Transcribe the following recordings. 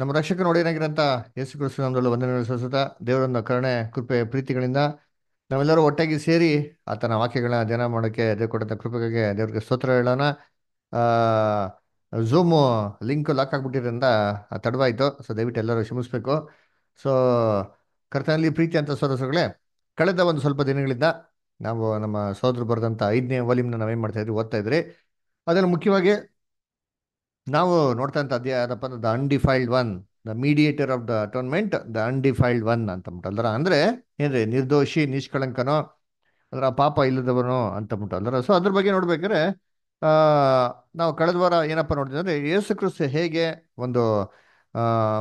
ನಮ್ಮ ರಕ್ಷಕನ ಒಡೆಯನಾಗಿರಂಥ ಯೇಸು ಕ್ರಿಸ್ತನೊಂದರಲ್ಲೂ ವಂದನೆಗಳು ಸಲ್ಲಿಸುತ್ತ ದೇವರೊಂದು ಕರುಣೆ ಕೃಪೆ ಪ್ರೀತಿಗಳಿಂದ ನಾವೆಲ್ಲರೂ ಒಟ್ಟಾಗಿ ಸೇರಿ ಆತನ ವಾಕ್ಯಗಳನ್ನ ಧ್ಯಾನ ಮಾಡೋಕ್ಕೆ ದೇವ್ರು ಕೊಟ್ಟಂಥ ಕೃಪೆಗೆ ದೇವ್ರಿಗೆ ಸ್ತೋತ್ರ ಹೇಳೋಣ ಝೂಮು ಲಿಂಕ್ ಲಾಕ್ ಆಗಿಬಿಟ್ಟಿರೋದ್ರಿಂದ ತಡವಾಯಿತು ಸೊ ದಯವಿಟ್ಟು ಎಲ್ಲರೂ ಕ್ಷಮಿಸ್ಬೇಕು ಸೊ ಕರ್ತನಲ್ಲಿ ಪ್ರೀತಿ ಅಂತ ಸೋದರಸುಗಳೇ ಕಳೆದ ಒಂದು ಸ್ವಲ್ಪ ದಿನಗಳಿಂದ ನಾವು ನಮ್ಮ ಸೋದರು ಬರೆದಂಥ ಐದನೇ ವಾಲ್ಯೂಮ್ನ ನಾವೇನು ಮಾಡ್ತಾಯಿದ್ರಿ ಓದ್ತಾ ಇದ್ರಿ ಅದನ್ನು ಮುಖ್ಯವಾಗಿ ನಾವು ನೋಡ್ತಂಥದ್ದು ಯಾರಪ್ಪ the undefiled one the mediator of the atonement the undefiled one ಅಂತ ಬಿಟ್ಟು ಅಂದ್ರೆ ಏನು ಏನ್ರಿ ನಿರ್ದೋಷಿ ನಿಷ್ಕಳಂಕನೋ ಅದರ ಪಾಪ ಇಲ್ಲದವನು ಅಂತ ಬಿಟ್ಟು ಸೊ ಅದ್ರ ಬಗ್ಗೆ ನೋಡ್ಬೇಕಾದ್ರೆ ನಾವು ಕಳೆದ ವಾರ ಏನಪ್ಪ ನೋಡ್ತೀವಿ ಅಂದರೆ ಯೇಸು ಕ್ರಿಸ್ತು ಹೇಗೆ ಒಂದು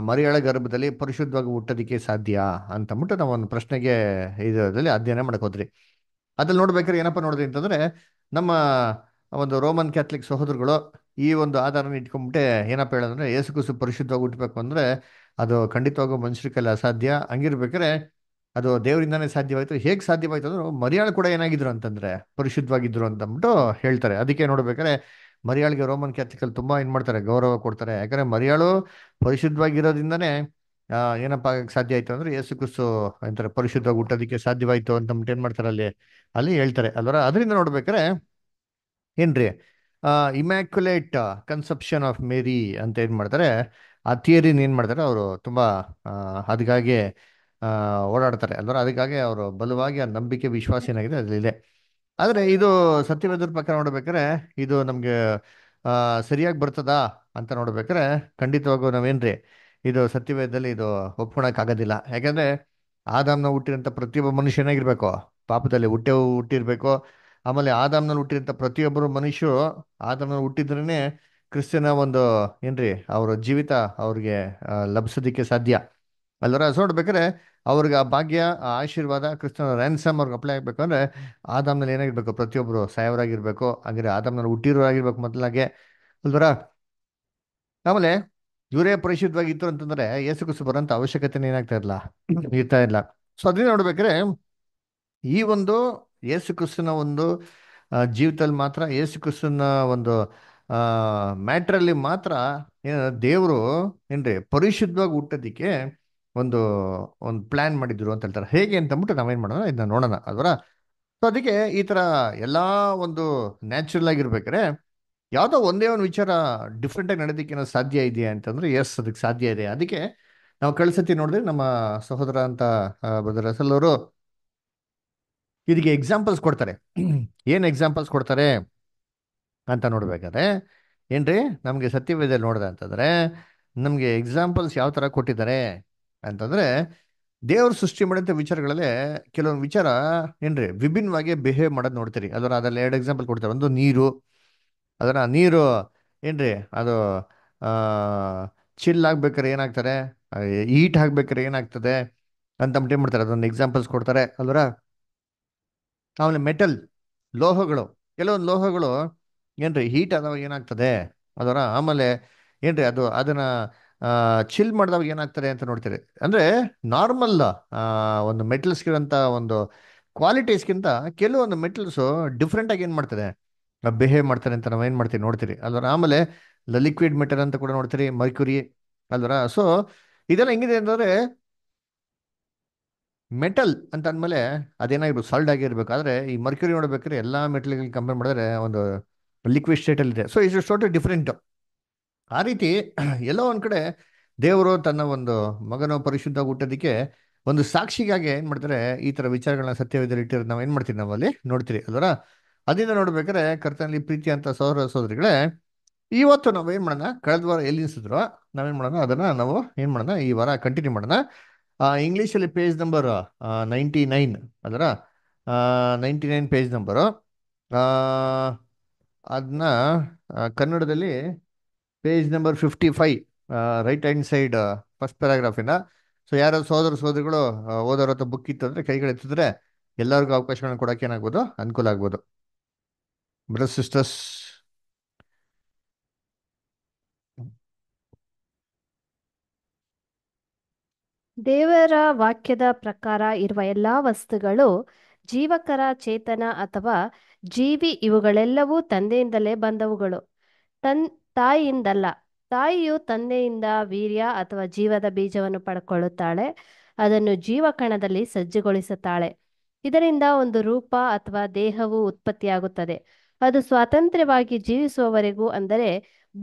ಮರಿಯಳ ಗರ್ಭದಲ್ಲಿ ಪರಿಶುದ್ಧವಾಗಿ ಹುಟ್ಟೋದಿಕ್ಕೆ ಸಾಧ್ಯ ಅಂತಂದ್ಬಿಟ್ಟು ನಾವು ಒಂದು ಪ್ರಶ್ನೆಗೆ ಇದರಲ್ಲಿ ಅಧ್ಯಯನ ಮಾಡ್ಕೋದ್ರಿ ಅದ್ರಲ್ಲಿ ನೋಡ್ಬೇಕಾದ್ರೆ ಏನಪ್ಪ ನೋಡಿದ್ರಿ ಅಂತಂದ್ರೆ ನಮ್ಮ ಒಂದು ರೋಮನ್ ಕ್ಯಾಥಲಿಕ್ ಸಹೋದರಗಳು ಈ ಒಂದು ಆಧಾರನ ಇಟ್ಕೊಂಡ್ಬಿಟ್ಟೆ ಏನಪ್ಪ ಹೇಳಂದ್ರೆ ಯೇಸುಕ್ರಿಸ್ತ ಪರಿಶುದ್ಧವಾಗಿ ಹುಟ್ಟಬೇಕು ಅಂದರೆ ಅದು ಖಂಡಿತವಾಗೂ ಮನುಷ್ಯರ ಕೈಲಿ ಅಸಾಧ್ಯ ಹಂಗಿರ್ಬೇಕಾರೆ ಅದು ದೇವರಿಂದಾನೇ ಸಾಧ್ಯವಾಯ್ತು ಹೇಗೆ ಸಾಧ್ಯವಾಯ್ತು ಅಂದ್ರೆ ಮರಿಯಾಳು ಕೂಡ ಏನಾಗಿದ್ರು ಅಂತಂದ್ರೆ ಪರಿಶುದ್ಧವಾಗಿದ್ರು ಅಂತಂದ್ಬಿಟ್ಟು ಹೇಳ್ತಾರೆ ಅದಕ್ಕೆ ನೋಡ್ಬೇಕಾರೆ ಮರಿಯಾಳಿಗೆ ರೋಮನ್ ಕ್ಯಾಥಿಕಲ್ ತುಂಬಾ ಏನ್ ಮಾಡ್ತಾರೆ ಗೌರವ ಕೊಡ್ತಾರೆ ಯಾಕಂದ್ರೆ ಮರಿಯಾಳು ಪರಿಶುದ್ಧವಾಗಿರೋದ್ರಿಂದನೇ ಏನಪ್ಪ ಸಾಧ್ಯ ಆಯ್ತು ಅಂದ್ರೆ ಯೇಸು ಕುಸು ಅಂತಾರೆ ಪರಿಶುದ್ಧವಾಗಿ ಹುಟ್ಟೋದಕ್ಕೆ ಸಾಧ್ಯವಾಯ್ತು ಅಂತ ಏನ್ ಮಾಡ್ತಾರೆ ಅಲ್ಲಿ ಅಲ್ಲಿ ಹೇಳ್ತಾರೆ ಅಲ್ವರ ಅದರಿಂದ ನೋಡ್ಬೇಕಾರೆ ಏನ್ರಿ ಇಮ್ಯಾಕ್ಯುಲೇಟ್ ಕನ್ಸೆಪ್ಷನ್ ಆಫ್ ಮೇರಿ ಅಂತ ಏನು ಮಾಡ್ತಾರೆ ಆ ಥಿಯರಿನ ಏನು ಮಾಡ್ತಾರೆ ಅವರು ತುಂಬ ಅದಕ್ಕಾಗಿ ಓಡಾಡ್ತಾರೆ ಅಲ್ವ ಅದಕ್ಕಾಗಿ ಅವರು ಬಲವಾಗಿ ಆ ನಂಬಿಕೆ ವಿಶ್ವಾಸ ಏನಾಗಿದೆ ಅದರಲ್ಲಿದೆ ಆದರೆ ಇದು ಸತ್ಯವೇದ್ರ ಪ್ರಕಾರ ನೋಡ್ಬೇಕಾದ್ರೆ ಇದು ನಮಗೆ ಸರಿಯಾಗಿ ಬರ್ತದಾ ಅಂತ ನೋಡ್ಬೇಕಾದ್ರೆ ಖಂಡಿತವಾಗೂ ನಾವೇನ್ರಿ ಇದು ಸತ್ಯವೇದದಲ್ಲಿ ಇದು ಒಪ್ಕೊಳಕ್ಕಾಗೋದಿಲ್ಲ ಯಾಕೆಂದರೆ ಆದಾಮ್ನ ಹುಟ್ಟಿರೋಂಥ ಪ್ರತಿಯೊಬ್ಬ ಮನುಷ್ಯನಾಗಿರ್ಬೇಕು ಪಾಪದಲ್ಲಿ ಹುಟ್ಟೆ ಹುಟ್ಟಿರಬೇಕು ಆಮೇಲೆ ಆದಾಮ್ನಲ್ಲಿ ಹುಟ್ಟಿರ್ತ ಪ್ರತಿಯೊಬ್ಬರು ಮನುಷ್ಯರು ಆದಾಮ್ನಲ್ಲಿ ಹುಟ್ಟಿದ್ರೇ ಕ್ರಿಶ್ಚಿಯನ ಒಂದು ಏನ್ರಿ ಅವರ ಜೀವಿತ ಅವ್ರಿಗೆ ಲಭಿಸೋದಿಕ್ಕೆ ಸಾಧ್ಯ ಅಲ್ಲರ ನೋಡ್ಬೇಕಾದ್ರೆ ಅವ್ರಿಗೆ ಆ ಭಾಗ್ಯ ಆ ಆಶೀರ್ವಾದ ಕ್ರಿಸ್ತನ ರ್ಯಾನ್ಸಮ್ ಅವ್ರಿಗೆ ಅಪ್ಲೈ ಆಗಬೇಕು ಅಂದರೆ ಆದಾಮ್ನಲ್ಲಿ ಏನಾಗಿರ್ಬೇಕು ಪ್ರತಿಯೊಬ್ಬರು ಸಾಯವರಾಗಿರ್ಬೇಕು ಹಾಗೆ ಆದಾಮ್ನಲ್ಲಿ ಹುಟ್ಟಿರೋರಾಗಿರ್ಬೇಕು ಮೊದಲಾಗೆ ಅಲ್ವರ ಆಮೇಲೆ ಇವರೇ ಪರಿಶುದ್ಧವಾಗಿ ಇತ್ತು ಅಂತಂದ್ರೆ ಯೇಸು ಬರೋಂಥ ಅವಶ್ಯಕತೆ ಏನಾಗ್ತಾ ಇರಲ್ಲ ಇರ್ತಾ ಇಲ್ಲ ಸೊ ಅದನ್ನ ನೋಡ್ಬೇಕಾದ್ರೆ ಈ ಒಂದು ಯೇಸು ಕ್ರಿಸ್ತನ ಒಂದು ಜೀವಿತದಲ್ಲಿ ಮಾತ್ರ ಯೇಸು ಕ್ರಿಸ್ತನ ಒಂದು ಮ್ಯಾಟ್ರಲ್ಲಿ ಮಾತ್ರ ದೇವರು ಏನ್ರಿ ಪರಿಶುದ್ಧವಾಗಿ ಹುಟ್ಟೋದಿಕ್ಕೆ ಒಂದು ಒಂದು ಪ್ಲಾನ್ ಮಾಡಿದ್ರು ಅಂತ ಹೇಳ್ತಾರೆ ಹೇಗೆ ಅಂತ ಅಂದ್ಬಿಟ್ಟು ನಾವೇನು ಮಾಡೋಣ ಇದನ್ನ ನೋಡೋಣ ಅದರ ಸೊ ಅದಕ್ಕೆ ಈ ತರ ಎಲ್ಲ ಒಂದು ನ್ಯಾಚುರಲ್ ಆಗಿರ್ಬೇಕಾರೆ ಯಾವುದೋ ಒಂದೇ ಒಂದು ವಿಚಾರ ಡಿಫ್ರೆಂಟಾಗಿ ಏನೋ ಸಾಧ್ಯ ಇದೆಯಾ ಅಂತಂದ್ರೆ ಎಸ್ ಅದಕ್ಕೆ ಸಾಧ್ಯ ಇದೆ ಅದಕ್ಕೆ ನಾವು ಕಳ್ಸತಿ ನೋಡಿದ್ರೆ ನಮ್ಮ ಸಹೋದರ ಅಂತ ಬ್ರದರ್ ಅಸಲ್ ಅವರು ಇದಕ್ಕೆ ಎಕ್ಸಾಂಪಲ್ಸ್ ಕೊಡ್ತಾರೆ ಏನು ಎಕ್ಸಾಂಪಲ್ಸ್ ಕೊಡ್ತಾರೆ ಅಂತ ನೋಡ್ಬೇಕಾದ್ರೆ ಏನ್ರಿ ನಮಗೆ ಸತ್ಯವೇದಲ್ಲಿ ನೋಡಿದೆ ಅಂತಂದರೆ ನಮಗೆ ಎಕ್ಸಾಂಪಲ್ಸ್ ಯಾವ ಥರ ಕೊಟ್ಟಿದ್ದಾರೆ ಅಂತಂದರೆ ದೇವರು ಸೃಷ್ಟಿ ಮಾಡಿದಂಥ ವಿಚಾರಗಳಲ್ಲೇ ಕೆಲವೊಂದು ವಿಚಾರ ಏನ್ರಿ ವಿಭಿನ್ನವಾಗಿ ಬಿಹೇವ್ ಮಾಡೋದು ನೋಡ್ತೀರಿ ಅದರ ಅದರಲ್ಲಿ ಎರಡು ಎಕ್ಸಾಂಪಲ್ ಕೊಡ್ತಾರೆ ಒಂದು ನೀರು ಅದರ ನೀರು ಏನ್ರಿ ಅದು ಚಿಲ್ ಆಗ್ಬೇಕಾರೆ ಏನಾಗ್ತಾರೆ ಈಟ್ ಆಗ್ಬೇಕಾರೆ ಏನಾಗ್ತದೆ ಅಂತ ಏನು ಮಾಡ್ತಾರೆ ಅದೊಂದು ಎಕ್ಸಾಂಪಲ್ಸ್ ಕೊಡ್ತಾರೆ ಅಲ್ವರ ಆಮೇಲೆ ಮೆಟಲ್ ಲೋಹಗಳು ಕೆಲವೊಂದು ಲೋಹಗಳು ಏನ್ರಿ ಹೀಟ್ ಆದಾಗ ಏನಾಗ್ತದೆ ಅದರ ಆಮೇಲೆ ಏನ್ರಿ ಅದು ಅದನ್ನ ಚಿಲ್ ಮಾಡಿದಾಗ ಏನಾಗ್ತದೆ ಅಂತ ನೋಡ್ತೀರಿ ಅಂದರೆ ನಾರ್ಮಲ್ ಒಂದು ಮೆಟಲ್ಸ್ಗಿರೋಂಥ ಒಂದು ಕ್ವಾಲಿಟೀಸ್ಗಿಂತ ಕೆಲವೊಂದು ಮೆಟಲ್ಸು ಡಿಫ್ರೆಂಟಾಗಿ ಏನು ಮಾಡ್ತದೆ ಬಿಹೇವ್ ಮಾಡ್ತಾರೆ ಅಂತ ನಾವು ಏನು ಮಾಡ್ತೀವಿ ನೋಡ್ತೀರಿ ಅಲ್ವರ ಆಮೇಲೆ ಲಿಕ್ವಿಡ್ ಮೆಟಲ್ ಅಂತ ಕೂಡ ನೋಡ್ತೀರಿ ಮರ್ಕ್ಯುರಿ ಅಲ್ವರ ಸೊ ಇದೆಲ್ಲ ಹೆಂಗಿದೆ ಅಂತಂದರೆ ಮೆಟಲ್ ಅಂತ ಅಂದಮೇಲೆ ಅದೇನಾಗಿರ್ಬೋದು ಸಾಲ್ಡ್ ಆಗಿರ್ಬೇಕಾದ್ರೆ ಈ ಮರ್ಕ್ಯೂರಿ ನೋಡ್ಬೇಕಾದ್ರೆ ಎಲ್ಲ ಮೆಟಲ್ಗಳಿಗೆ ಕಂಪೇರ್ ಮಾಡಿದ್ರೆ ಒಂದು ಲಿಕ್ವಿಡ್ ಸ್ಟೇಟಲ್ಲಿ ಇದೆ ಸೊ ಇಟ್ಸ್ ಟೋಟಲ್ ಡಿಫ್ರೆಂಟು ಆ ರೀತಿ ಎಲ್ಲೋ ಒಂದು ಕಡೆ ದೇವರು ತನ್ನ ಒಂದು ಮಗನ ಪರಿಶುದ್ಧ ಹುಟ್ಟೋದಕ್ಕೆ ಒಂದು ಸಾಕ್ಷಿಗಾಗಿ ಏನು ಮಾಡ್ತಾರೆ ಈ ಥರ ವಿಚಾರಗಳನ್ನ ಸತ್ಯವೇದಲ್ಲಿ ಇಟ್ಟಿರೋದು ನಾವು ಏನು ಮಾಡ್ತೀವಿ ನಾವಲ್ಲಿ ನೋಡ್ತೀರಿ ಅದರ ಅದರಿಂದ ನೋಡ್ಬೇಕಾದ್ರೆ ಕರ್ತನಲ್ಲಿ ಪ್ರೀತಿ ಅಂತ ಸಹೋದರ ಸಹೋದರಿಗಳೇ ಇವತ್ತು ನಾವು ಏನು ಮಾಡೋಣ ಕಳೆದ ವಾರ ಎಲ್ಲಿ ಅನಿಸಿದ್ರು ನಾವೇನು ಮಾಡೋಣ ಅದನ್ನು ನಾವು ಏನು ಮಾಡೋಣ ಈ ವಾರ ಕಂಟಿನ್ಯೂ ಮಾಡೋಣ ಇಂಗ್ಲೀಷಲ್ಲಿ ಪೇಜ್ ನಂಬರ್ ನೈಂಟಿ ನೈನ್ ಅದರ ನೈಂಟಿ ನೈನ್ ಪೇಜ್ ನಂಬರು ಅದನ್ನ ಕನ್ನಡದಲ್ಲಿ page number fifty five right hand side first ಪ್ಯಾರಾಗ್ರಾಫಿನ ಸೊ ಯಾರೋ ಸೋದರ ಸೋದರಿಗಳು ಓದೋರ ಹತ್ರ ಬುಕ್ ಇತ್ತು ಅಂದರೆ ಕೈಗಳು ಎತ್ತಿದ್ರೆ ಎಲ್ಲರಿಗೂ ಅವಕಾಶಗಳನ್ನು ಕೊಡೋಕೆ ಏನಾಗ್ಬೋದು ಅನುಕೂಲ ಆಗ್ಬೋದು ಬ್ರದರ್ ಸಿಸ್ಟರ್ಸ್ ದೇವರ ವಾಕ್ಯದ ಪ್ರಕಾರ ಇರುವ ಎಲ್ಲ ವಸ್ತುಗಳು ಜೀವಕರ ಚೇತನ ಅಥವಾ ಜೀವಿ ಇವುಗಳೆಲ್ಲವೂ ತಂದೆಯಿಂದಲೇ ಬಂದವುಗಳು ತನ್ ತಾಯಿಯಿಂದಲ್ಲ ತಾಯಿಯು ತಂದೆಯಿಂದ ವೀರ್ಯ ಅಥವಾ ಜೀವದ ಬೀಜವನ್ನು ಪಡ್ಕೊಳ್ಳುತ್ತಾಳೆ ಅದನ್ನು ಜೀವಕಣದಲ್ಲಿ ಸಜ್ಜುಗೊಳಿಸುತ್ತಾಳೆ ಇದರಿಂದ ಒಂದು ರೂಪ ಅಥವಾ ದೇಹವು ಉತ್ಪತ್ತಿಯಾಗುತ್ತದೆ ಅದು ಸ್ವಾತಂತ್ರ್ಯವಾಗಿ ಜೀವಿಸುವವರೆಗೂ ಅಂದರೆ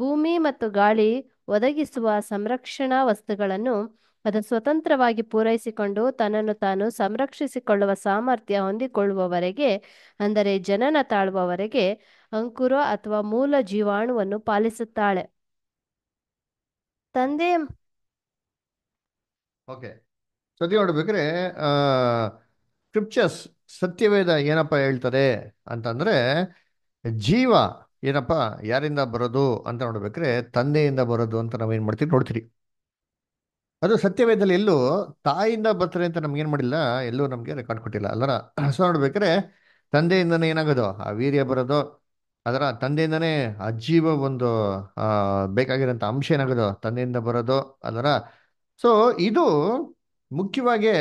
ಭೂಮಿ ಮತ್ತು ಗಾಳಿ ಒದಗಿಸುವ ಸಂರಕ್ಷಣಾ ವಸ್ತುಗಳನ್ನು ಅದನ್ನು ಸ್ವತಂತ್ರವಾಗಿ ಪೂರೈಸಿಕೊಂಡು ತನ್ನನ್ನು ತಾನು ಸಂರಕ್ಷಿಸಿಕೊಳ್ಳುವ ಸಾಮರ್ಥ್ಯ ಹೊಂದಿಕೊಳ್ಳುವವರೆಗೆ ಅಂದರೆ ಜನನ ತಾಳುವವರೆಗೆ ಅಂಕುರ ಅಥವಾ ಮೂಲ ಜೀವಾಣುವನ್ನು ಪಾಲಿಸುತ್ತಾಳೆ ತಂದೆ ಓಕೆ ಸತಿ ನೋಡ್ಬೇಕ್ರೆ ಸ್ಕ್ರಿಪ್ಚರ್ಸ್ ಸತ್ಯವೇದ ಏನಪ್ಪ ಹೇಳ್ತಾರೆ ಅಂತಂದ್ರೆ ಜೀವ ಏನಪ್ಪ ಯಾರಿಂದ ಬರೋದು ಅಂತ ನೋಡ್ಬೇಕ್ರೆ ತಂದೆಯಿಂದ ಬರೋದು ಅಂತ ನಾವೇನ್ ಮಾಡ್ತೀವಿ ನೋಡ್ತೀರಿ ಅದು ಸತ್ಯವೇದಲ್ಲಿ ಎಲ್ಲೂ ತಾಯಿಯಿಂದ ಬರ್ತಾರೆ ಅಂತ ನಮ್ಗೆ ಏನು ಮಾಡಿಲ್ಲ ಎಲ್ಲೂ ನಮಗೆ ರೆಕಾರ್ಡ್ ಕೊಟ್ಟಿಲ್ಲ ಅಲ್ಲರ ಸೊ ನೋಡ್ಬೇಕ್ರೆ ತಂದೆಯಿಂದನೇ ಏನಾಗೋದು ಆ ವೀರ್ಯ ಬರೋದು ಅದರ ತಂದೆಯಿಂದನೇ ಅಜೀವ ಒಂದು ಬೇಕಾಗಿರೋಂಥ ಅಂಶ ಏನಾಗೋದು ತಂದೆಯಿಂದ ಬರೋದು ಅದರ ಸೊ ಇದು ಮುಖ್ಯವಾಗಿ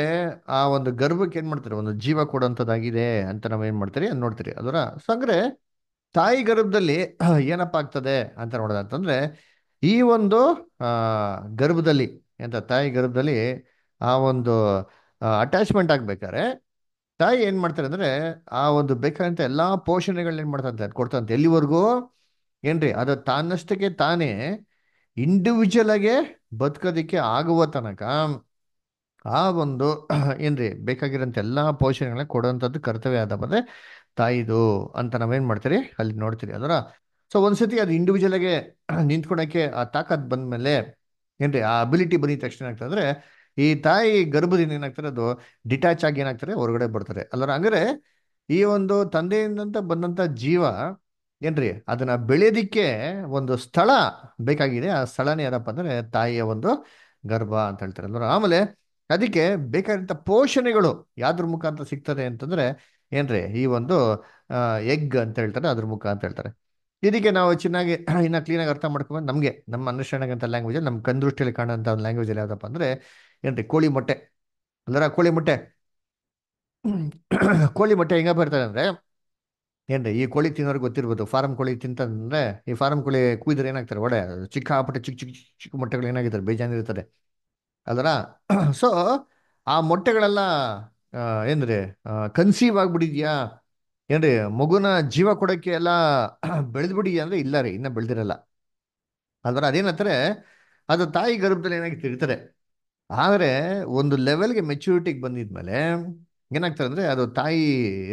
ಆ ಒಂದು ಗರ್ಭಕ್ಕೆ ಏನು ಮಾಡ್ತಾರೆ ಒಂದು ಜೀವ ಕೊಡೋಂಥದ್ದಾಗಿದೆ ಅಂತ ನಾವು ಏನು ಮಾಡ್ತೀರಿ ಅದು ನೋಡ್ತೀರಿ ಅದರ ಸೊ ಅಂದರೆ ತಾಯಿ ಗರ್ಭದಲ್ಲಿ ಏನಪ್ಪ ಆಗ್ತದೆ ಅಂತ ನೋಡೋದಂತಂದರೆ ಈ ಒಂದು ಗರ್ಭದಲ್ಲಿ ಎಂತ ತಾಯಿ ಗರ್ಭದಲ್ಲಿ ಆ ಒಂದು ಅಟ್ಯಾಚ್ಮೆಂಟ್ ಆಗ್ಬೇಕಾದ್ರೆ ತಾಯಿ ಏನು ಮಾಡ್ತಾರೆ ಅಂದರೆ ಆ ಒಂದು ಬೇಕಾದಂಥ ಎಲ್ಲ ಪೋಷಣೆಗಳನ್ನ ಏನು ಮಾಡ್ತಂತ ಕೊಡ್ತಂತೆ ಎಲ್ಲಿವರೆಗೂ ಏನ್ರಿ ಅದು ತಾನಷ್ಟಕ್ಕೆ ತಾನೇ ಇಂಡಿವಿಜುವಲ್ ಆಗಿ ಬದುಕೋದಕ್ಕೆ ಆಗುವ ತನಕ ಆ ಒಂದು ಏನ್ರಿ ಬೇಕಾಗಿರೋಂಥ ಎಲ್ಲ ಪೋಷಣೆಗಳನ್ನ ಕೊಡುವಂಥದ್ದು ಕರ್ತವ್ಯ ಆದ ಮತ್ತೆ ತಾಯಿದು ಅಂತ ನಾವೇನು ಮಾಡ್ತೀರಿ ಅಲ್ಲಿ ನೋಡ್ತೀರಿ ಅದರ ಸೊ ಒಂದ್ಸತಿ ಅದು ಇಂಡಿವಿಜುವಲ್ ಆಗಿ ನಿಂತ್ಕೊಳಕ್ಕೆ ಆ ತಾಕತ್ ಮೇಲೆ ಏನ್ರಿ ಆ ಅಬಿಲಿಟಿ ಬಂದಿದ ತಕ್ಷಣ ಏನಾಗ್ತದೆ ಈ ತಾಯಿ ಗರ್ಭದಿಂದ ಏನಾಗ್ತಾರೆ ಅದು ಡಿಟ್ಯಾಚ್ ಆಗಿ ಏನಾಗ್ತಾರೆ ಹೊರಗಡೆ ಬರ್ತಾರೆ ಅಲ್ಲರ ಹಂಗಾರೆ ಈ ಒಂದು ತಂದೆಯಿಂದ ಬಂದಂಥ ಜೀವ ಏನ್ರಿ ಅದನ್ನ ಬೆಳೆಯೋದಿಕ್ಕೆ ಒಂದು ಸ್ಥಳ ಬೇಕಾಗಿದೆ ಆ ಸ್ಥಳನೇ ಏನಪ್ಪ ಅಂದ್ರೆ ತಾಯಿಯ ಒಂದು ಗರ್ಭ ಅಂತ ಹೇಳ್ತಾರೆ ಅಂದ್ರೆ ಆಮೇಲೆ ಅದಕ್ಕೆ ಬೇಕಾದಂಥ ಪೋಷಣೆಗಳು ಯಾವ್ದ್ರ ಮುಖಾಂತರ ಸಿಗ್ತದೆ ಅಂತಂದ್ರೆ ಏನ್ರಿ ಈ ಒಂದು ಎಗ್ ಅಂತ ಹೇಳ್ತಾರೆ ಅದ್ರ ಅಂತ ಹೇಳ್ತಾರೆ ಇದಕ್ಕೆ ನಾವು ಚೆನ್ನಾಗಿ ಇನ್ನು ಕ್ಲೀನಾಗಿ ಅರ್ಥ ಮಾಡ್ಕೊಂಡು ನಮಗೆ ನಮ್ಮ ಅಂಡರ್ಸ್ಟ್ಯಾಂಡಿಂಗ್ ಲ್ಯಾಂಗ್ವೇಜ್ ನಮ್ಮ ಕಂದೃಷ್ಟಿಯಲ್ಲಿ ಕಾಣುವಂಥ ಒಂದು ಲ್ಯಾಂಗ್ವೇಜ್ ಅಲ್ಲಿ ಯಾವುದಪ್ಪ ಅಂದರೆ ಏನ್ರಿ ಕೋಳಿ ಮೊಟ್ಟೆ ಅಲ್ಲರ ಕೋಳಿ ಮೊಟ್ಟೆ ಕೋಳಿ ಮೊಟ್ಟೆ ಹೆಂಗೆ ಬರ್ತಾರೆ ಅಂದರೆ ಏನ್ರಿ ಈ ಕೋಳಿ ತಿನ್ನೋರ್ಗೆ ಗೊತ್ತಿರ್ಬೋದು ಫಾರಂ ಕೋಳಿ ತಿಂತಂದ್ರೆ ಈ ಫಾರಂ ಕೋಳಿ ಕುಯ್ದ್ರೆ ಏನಾಗ್ತಾರೆ ಒಡೆ ಚಿಕ್ಕ ಆಪಟ್ಟೆ ಚಿಕ್ಕ ಚಿಕ್ಕ ಚಿಕ್ಕ ಮೊಟ್ಟೆಗಳು ಏನಾಗಿರ್ತಾರೆ ಬೇಜಾನಿರ್ತಾರೆ ಅಲ್ಲರಾ ಸೊ ಆ ಮೊಟ್ಟೆಗಳೆಲ್ಲ ಏನ್ರಿ ಕನ್ಸೀವ್ ಆಗ್ಬಿಟ್ಟಿದ್ಯಾ ಏನ್ರಿ ಮಗುನ ಜೀವ ಕೊಡೋಕ್ಕೆ ಎಲ್ಲ ಬೆಳೆದ್ಬಿಡಿ ಅಂದ್ರೆ ಇಲ್ಲ ರೀ ಇನ್ನ ಬೆಳೆದಿರಲ್ಲ ಆದ್ರೆ ಅದೇನಂತಾರೆ ಅದು ತಾಯಿ ಗರ್ಭದಲ್ಲಿ ಏನಾಗಿ ತಿರ್ತಾರೆ ಆದರೆ ಒಂದು ಲೆವೆಲ್ಗೆ ಮೆಚ್ಯೂರಿಟಿಗೆ ಬಂದಿದ್ಮೇಲೆ ಏನಾಗ್ತಾರೆ ಅಂದರೆ ಅದು ತಾಯಿ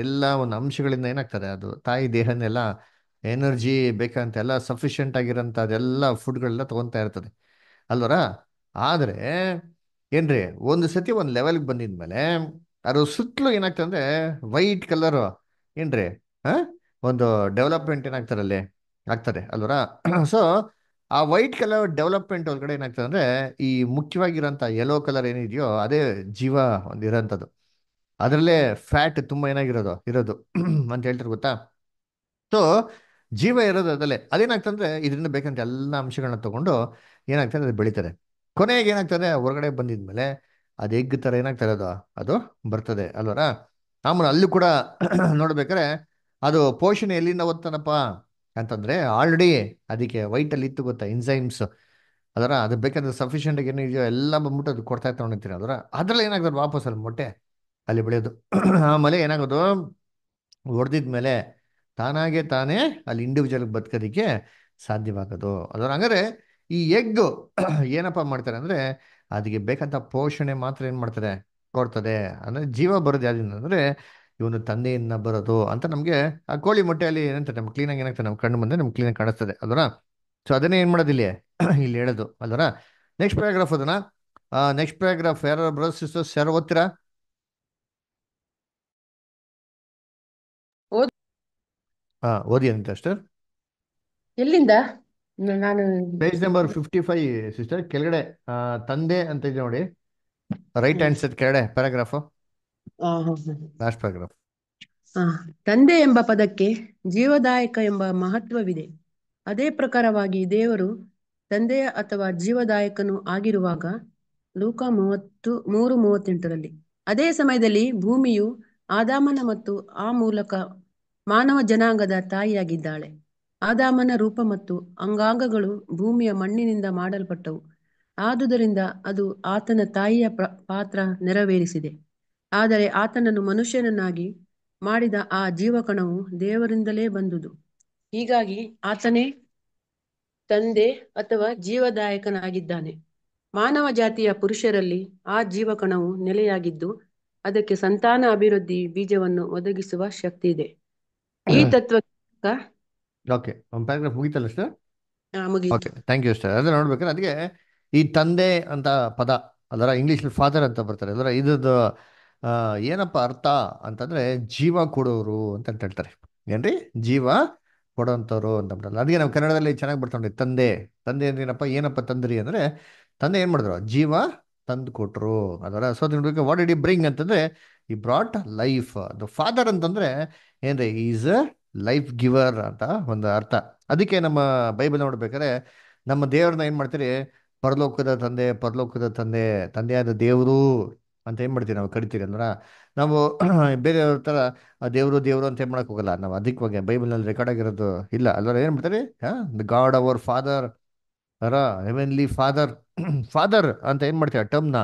ಎಲ್ಲ ಒಂದು ಅಂಶಗಳಿಂದ ಏನಾಗ್ತದೆ ಅದು ತಾಯಿ ದೇಹನೆಲ್ಲ ಎನರ್ಜಿ ಬೇಕಂತ ಎಲ್ಲ ಸಫಿಷಿಯೆಂಟ್ ಆಗಿರೋಂಥ ಅದೆಲ್ಲ ಫುಡ್ಗಳೆಲ್ಲ ತೊಗೊತಾ ಇರ್ತದೆ ಅಲ್ವರ ಆದರೆ ಏನ್ರಿ ಒಂದು ಸತಿ ಒಂದು ಲೆವೆಲ್ಗೆ ಮೇಲೆ ಅದು ಸುತ್ತಲೂ ಏನಾಗ್ತದೆ ಅಂದರೆ ವೈಟ್ ಕಲರು ಏನ್ರಿ ಹಾಂ ಒಂದು ಡೆವಲಪ್ಮೆಂಟ್ ಏನಾಗ್ತಾರೆ ಅಲ್ಲಿ ಆಗ್ತದೆ ಅಲ್ವರ ಸೊ ಆ ವೈಟ್ ಕಲರ್ ಡೆವಲಪ್ಮೆಂಟ್ ಒಳಗಡೆ ಏನಾಗ್ತದೆ ಅಂದ್ರೆ ಈ ಮುಖ್ಯವಾಗಿರೋಂಥ ಯೆಲ್ಲೋ ಕಲರ್ ಏನಿದೆಯೋ ಅದೇ ಜೀವ ಒಂದು ಇರೋಂಥದ್ದು ಅದರಲ್ಲೇ ಫ್ಯಾಟ್ ತುಂಬಾ ಏನಾಗಿರೋದು ಇರೋದು ಅಂತ ಹೇಳ್ತಾರೆ ಗೊತ್ತಾ ಸೊ ಜೀವ ಇರೋದು ಅದಲ್ಲೇ ಅದೇನಾಗ್ತಂದ್ರೆ ಇದರಿಂದ ಬೇಕಂತ ಎಲ್ಲ ಅಂಶಗಳನ್ನ ತಗೊಂಡು ಏನಾಗ್ತದೆ ಅದು ಬೆಳೀತಾರೆ ಕೊನೆಗೆ ಏನಾಗ್ತದೆ ಹೊರಗಡೆ ಬಂದಿದ್ಮೇಲೆ ಅದು ಎಗ್ ಥರ ಏನಾಗ್ತಾ ಇರೋದು ಅದು ಬರ್ತದೆ ಅಲ್ವರ ಆಮೇಲೆ ಅಲ್ಲೂ ಕೂಡ ನೋಡ್ಬೇಕಾರೆ ಅದು ಪೋಷಣೆ ಎಲ್ಲಿಂದ ಓದ್ತಾನಪ್ಪ ಅಂತಂದ್ರೆ ಆಲ್ರೆಡಿ ಅದಕ್ಕೆ ವೈಟಲ್ಲಿ ಇತ್ತು ಗೊತ್ತಾ ಇನ್ಸೈಮ್ಸ್ ಅದರ ಅದು ಬೇಕಾದ್ರೆ ಆಗಿ ಏನು ಇದೆಯೋ ಎಲ್ಲ ಬಂದ್ಬಿಟ್ಟು ಅದು ಕೊಡ್ತಾ ಇತ್ತು ನೋಡ್ತೀನಿ ಅದರ ಅದರಲ್ಲಿ ಏನಾಗ್ತದೆ ವಾಪಸ್ ಅಲ್ಲಿ ಮೊಟ್ಟೆ ಅಲ್ಲಿ ಬೆಳೆಯೋದು ಆಮೇಲೆ ಏನಾಗೋದು ಹೊಡೆದಿದ ಮೇಲೆ ತಾನಾಗೆ ತಾನೇ ಅಲ್ಲಿ ಇಂಡಿವಿಜುವಲ್ಗೆ ಬದುಕೋದಿಕ್ಕೆ ಸಾಧ್ಯವಾಗೋದು ಅದರ ಹಂಗಾರೆ ಈ ಎಗ್ ಏನಪ್ಪ ಮಾಡ್ತಾರೆ ಅಂದರೆ ಅದಕ್ಕೆ ಬೇಕಂತ ಪೋಷಣೆ ಮಾತ್ರ ಏನು ಮಾಡ್ತಾರೆ ಕೊಡ್ತದೆ ಅಂದ್ರೆ ಜೀವ ಬರೋದು ಯಾವ್ದಿಂದ ಅಂದ್ರೆ ಇವನು ತಂದೆಯಿಂದ ಬರೋದು ಅಂತ ನಮಗೆ ಆ ಕೋಳಿ ಮೊಟ್ಟೆಯಲ್ಲಿ ಏನಂತ ನಮ್ಗೆ ಕ್ಲೀನಾಗಿ ಏನಾಗ್ತದೆ ನಮ್ಮ ಕಣ್ಣು ಮುಂದೆ ನಮ್ಗೆ ಕ್ಲೀನಾಗಿ ಕಾಣಿಸ್ತದೆ ಅದರ ಸೊ ಅದನ್ನೇ ಏನು ಮಾಡೋದು ಇಲ್ಲಿ ಹೇಳೋದು ಅದರ ನೆಕ್ಸ್ಟ್ ಪ್ಯಾರಾಗ್ರಾಫ್ ಅದನ್ನ ನೆಕ್ಸ್ಟ್ ಪ್ಯಾರಾಗ್ರಾಫ್ ಯಾರು ಬ್ರದರ್ಸ್ ಸಿಸ್ಟರ್ಸ್ ಯಾರು ಓದ್ತೀರಾ ಹಾ ಓದಿ ಅಂತ ಸಿಸ್ಟರ್ ಎಲ್ಲಿಂದ ನಾನು page number fifty five sister ಕೆಳಗಡೆ ತಂದೆ ಅಂತ ಇದೆ ನೋಡಿ ರೈಟ್ ಹ್ಯಾಂಡ್ ಸೈಡ್ ಕೆಳಗಡೆ ಪ್ಯಾರಾಗ್ರಾಫ್ ಲಾಸ್ಟ್ ಪ್ಯಾರಾಗ್ರಾಫ್ ತಂದೆ ಎಂಬ ಪದಕ್ಕೆ ಜೀವದಾಯಕ ಎಂಬ ಮಹತ್ವವಿದೆ ಅದೇ ಪ್ರಕಾರವಾಗಿ ದೇವರು ತಂದೆಯ ಅಥವಾ ಜೀವದಾಯಕನು ಆಗಿರುವಾಗ ಲೂಕ ಮೂವತ್ತು ಮೂರು ಮೂವತ್ತೆಂಟರಲ್ಲಿ ಅದೇ ಸಮಯದಲ್ಲಿ ಭೂಮಿಯು ಆದಾಮನ ಮತ್ತು ಆ ಮೂಲಕ ಮಾನವ ಜನಾಂಗದ ತಾಯಿಯಾಗಿದ್ದಾಳೆ ಆದಾಮನ ರೂಪ ಮತ್ತು ಅಂಗಾಂಗಗಳು ಭೂಮಿಯ ಮಣ್ಣಿನಿಂದ ಮಾಡಲ್ಪಟ್ಟವು ಆದುದರಿಂದ ಅದು ಆತನ ತಾಯಿಯ ಪಾತ್ರ ನೆರವೇರಿಸಿದೆ ಆದರೆ ಆತನನ್ನು ಮನುಷ್ಯನನ್ನಾಗಿ ಮಾಡಿದ ಆ ಜೀವಕಣವು ದೇವರಿಂದಲೇ ಬಂದುದು ಹೀಗಾಗಿ ಆತನೇ ತಂದೆ ಅಥವಾ ಜೀವದಾಯಕನಾಗಿದ್ದಾನೆ ಮಾನವ ಜಾತಿಯ ಪುರುಷರಲ್ಲಿ ಆ ಜೀವಕಣವು ನೆಲೆಯಾಗಿದ್ದು ಅದಕ್ಕೆ ಸಂತಾನ ಅಭಿವೃದ್ಧಿ ಬೀಜವನ್ನು ಒದಗಿಸುವ ಶಕ್ತಿ ಇದೆ ಈ ತತ್ವ ಮುಗಿತಲ್ಲ ಸರ್ ಥ್ಯಾಂಕ್ ಯು ಸರ್ ಅದೇ ನೋಡ್ಬೇಕಾದ್ರೆ ಅದಕ್ಕೆ ಈ ತಂದೆ ಅಂತ ಪದ ಅದರ ಇಂಗ್ಲೀಷಲ್ಲಿ ಫಾದರ್ ಅಂತ ಬರ್ತಾರೆ ಅದರ ಇದ್ರದ್ದು ಏನಪ್ಪ ಅರ್ಥ ಅಂತಂದರೆ ಜೀವ ಕೊಡೋರು ಅಂತ ಹೇಳ್ತಾರೆ ಏನ್ರಿ ಜೀವ ಕೊಡೋಂಥವ್ರು ಅಂತ ಬಿಡಲ್ಲ ಅದಕ್ಕೆ ನಾವು ಕನ್ನಡದಲ್ಲಿ ಚೆನ್ನಾಗಿ ಬರ್ತಾನೆ ತಂದೆ ತಂದೆ ಏನಪ್ಪ ಏನಪ್ಪ ತಂದ್ರಿ ಅಂದರೆ ತಂದೆ ಏನು ಮಾಡಿದ್ರು ಜೀವ ತಂದು ಕೊಟ್ರು ಅದರ so what did you bring ಅಂತಂದರೆ ಈ ಬ್ರಾಟ್ ಲೈಫ್ ಅದು ಫಾದರ್ ಅಂತಂದರೆ ಏನ್ರಿ ಈಸ್ ಅ ಲೈಫ್ ಗಿವರ್ ಅಂತ ಒಂದು ಅರ್ಥ ಅದಕ್ಕೆ ನಮ್ಮ ಬೈಬಲ್ ನೋಡ್ಬೇಕಾದ್ರೆ ನಮ್ಮ ದೇವ್ರನ್ನ ಏನು ಮಾಡ್ತೀರಿ ಪರಲೋಕದ ತಂದೆ ಪರಲೋಕದ ತಂದೆ ತಂದೆಯಾದ ದೇವರು ಅಂತ ಏನು ಮಾಡ್ತೀವಿ ನಾವು ಕರಿತೀವಿ ಅಂದ್ರೆ ನಾವು ಬೇರೆಯವ್ರ ಥರ ದೇವರು ದೇವರು ಅಂತ ಏನು ಮಾಡೋಕೆ ಹೋಗಲ್ಲ ನಾವು ಅಧಿಕವಾಗಿ ಬೈಬಲ್ನಲ್ಲಿ ರೆಕಾರ್ಡ್ ಆಗಿರೋದು ಇಲ್ಲ ಅಲ್ವರ ಏನು ಮಾಡ್ತಾರೆ ಹಾಂ the god our father our heavenly father father ಅಂತ ಏನು ಮಾಡ್ತೀವಿ ಆ ಟರ್ಮ್ನ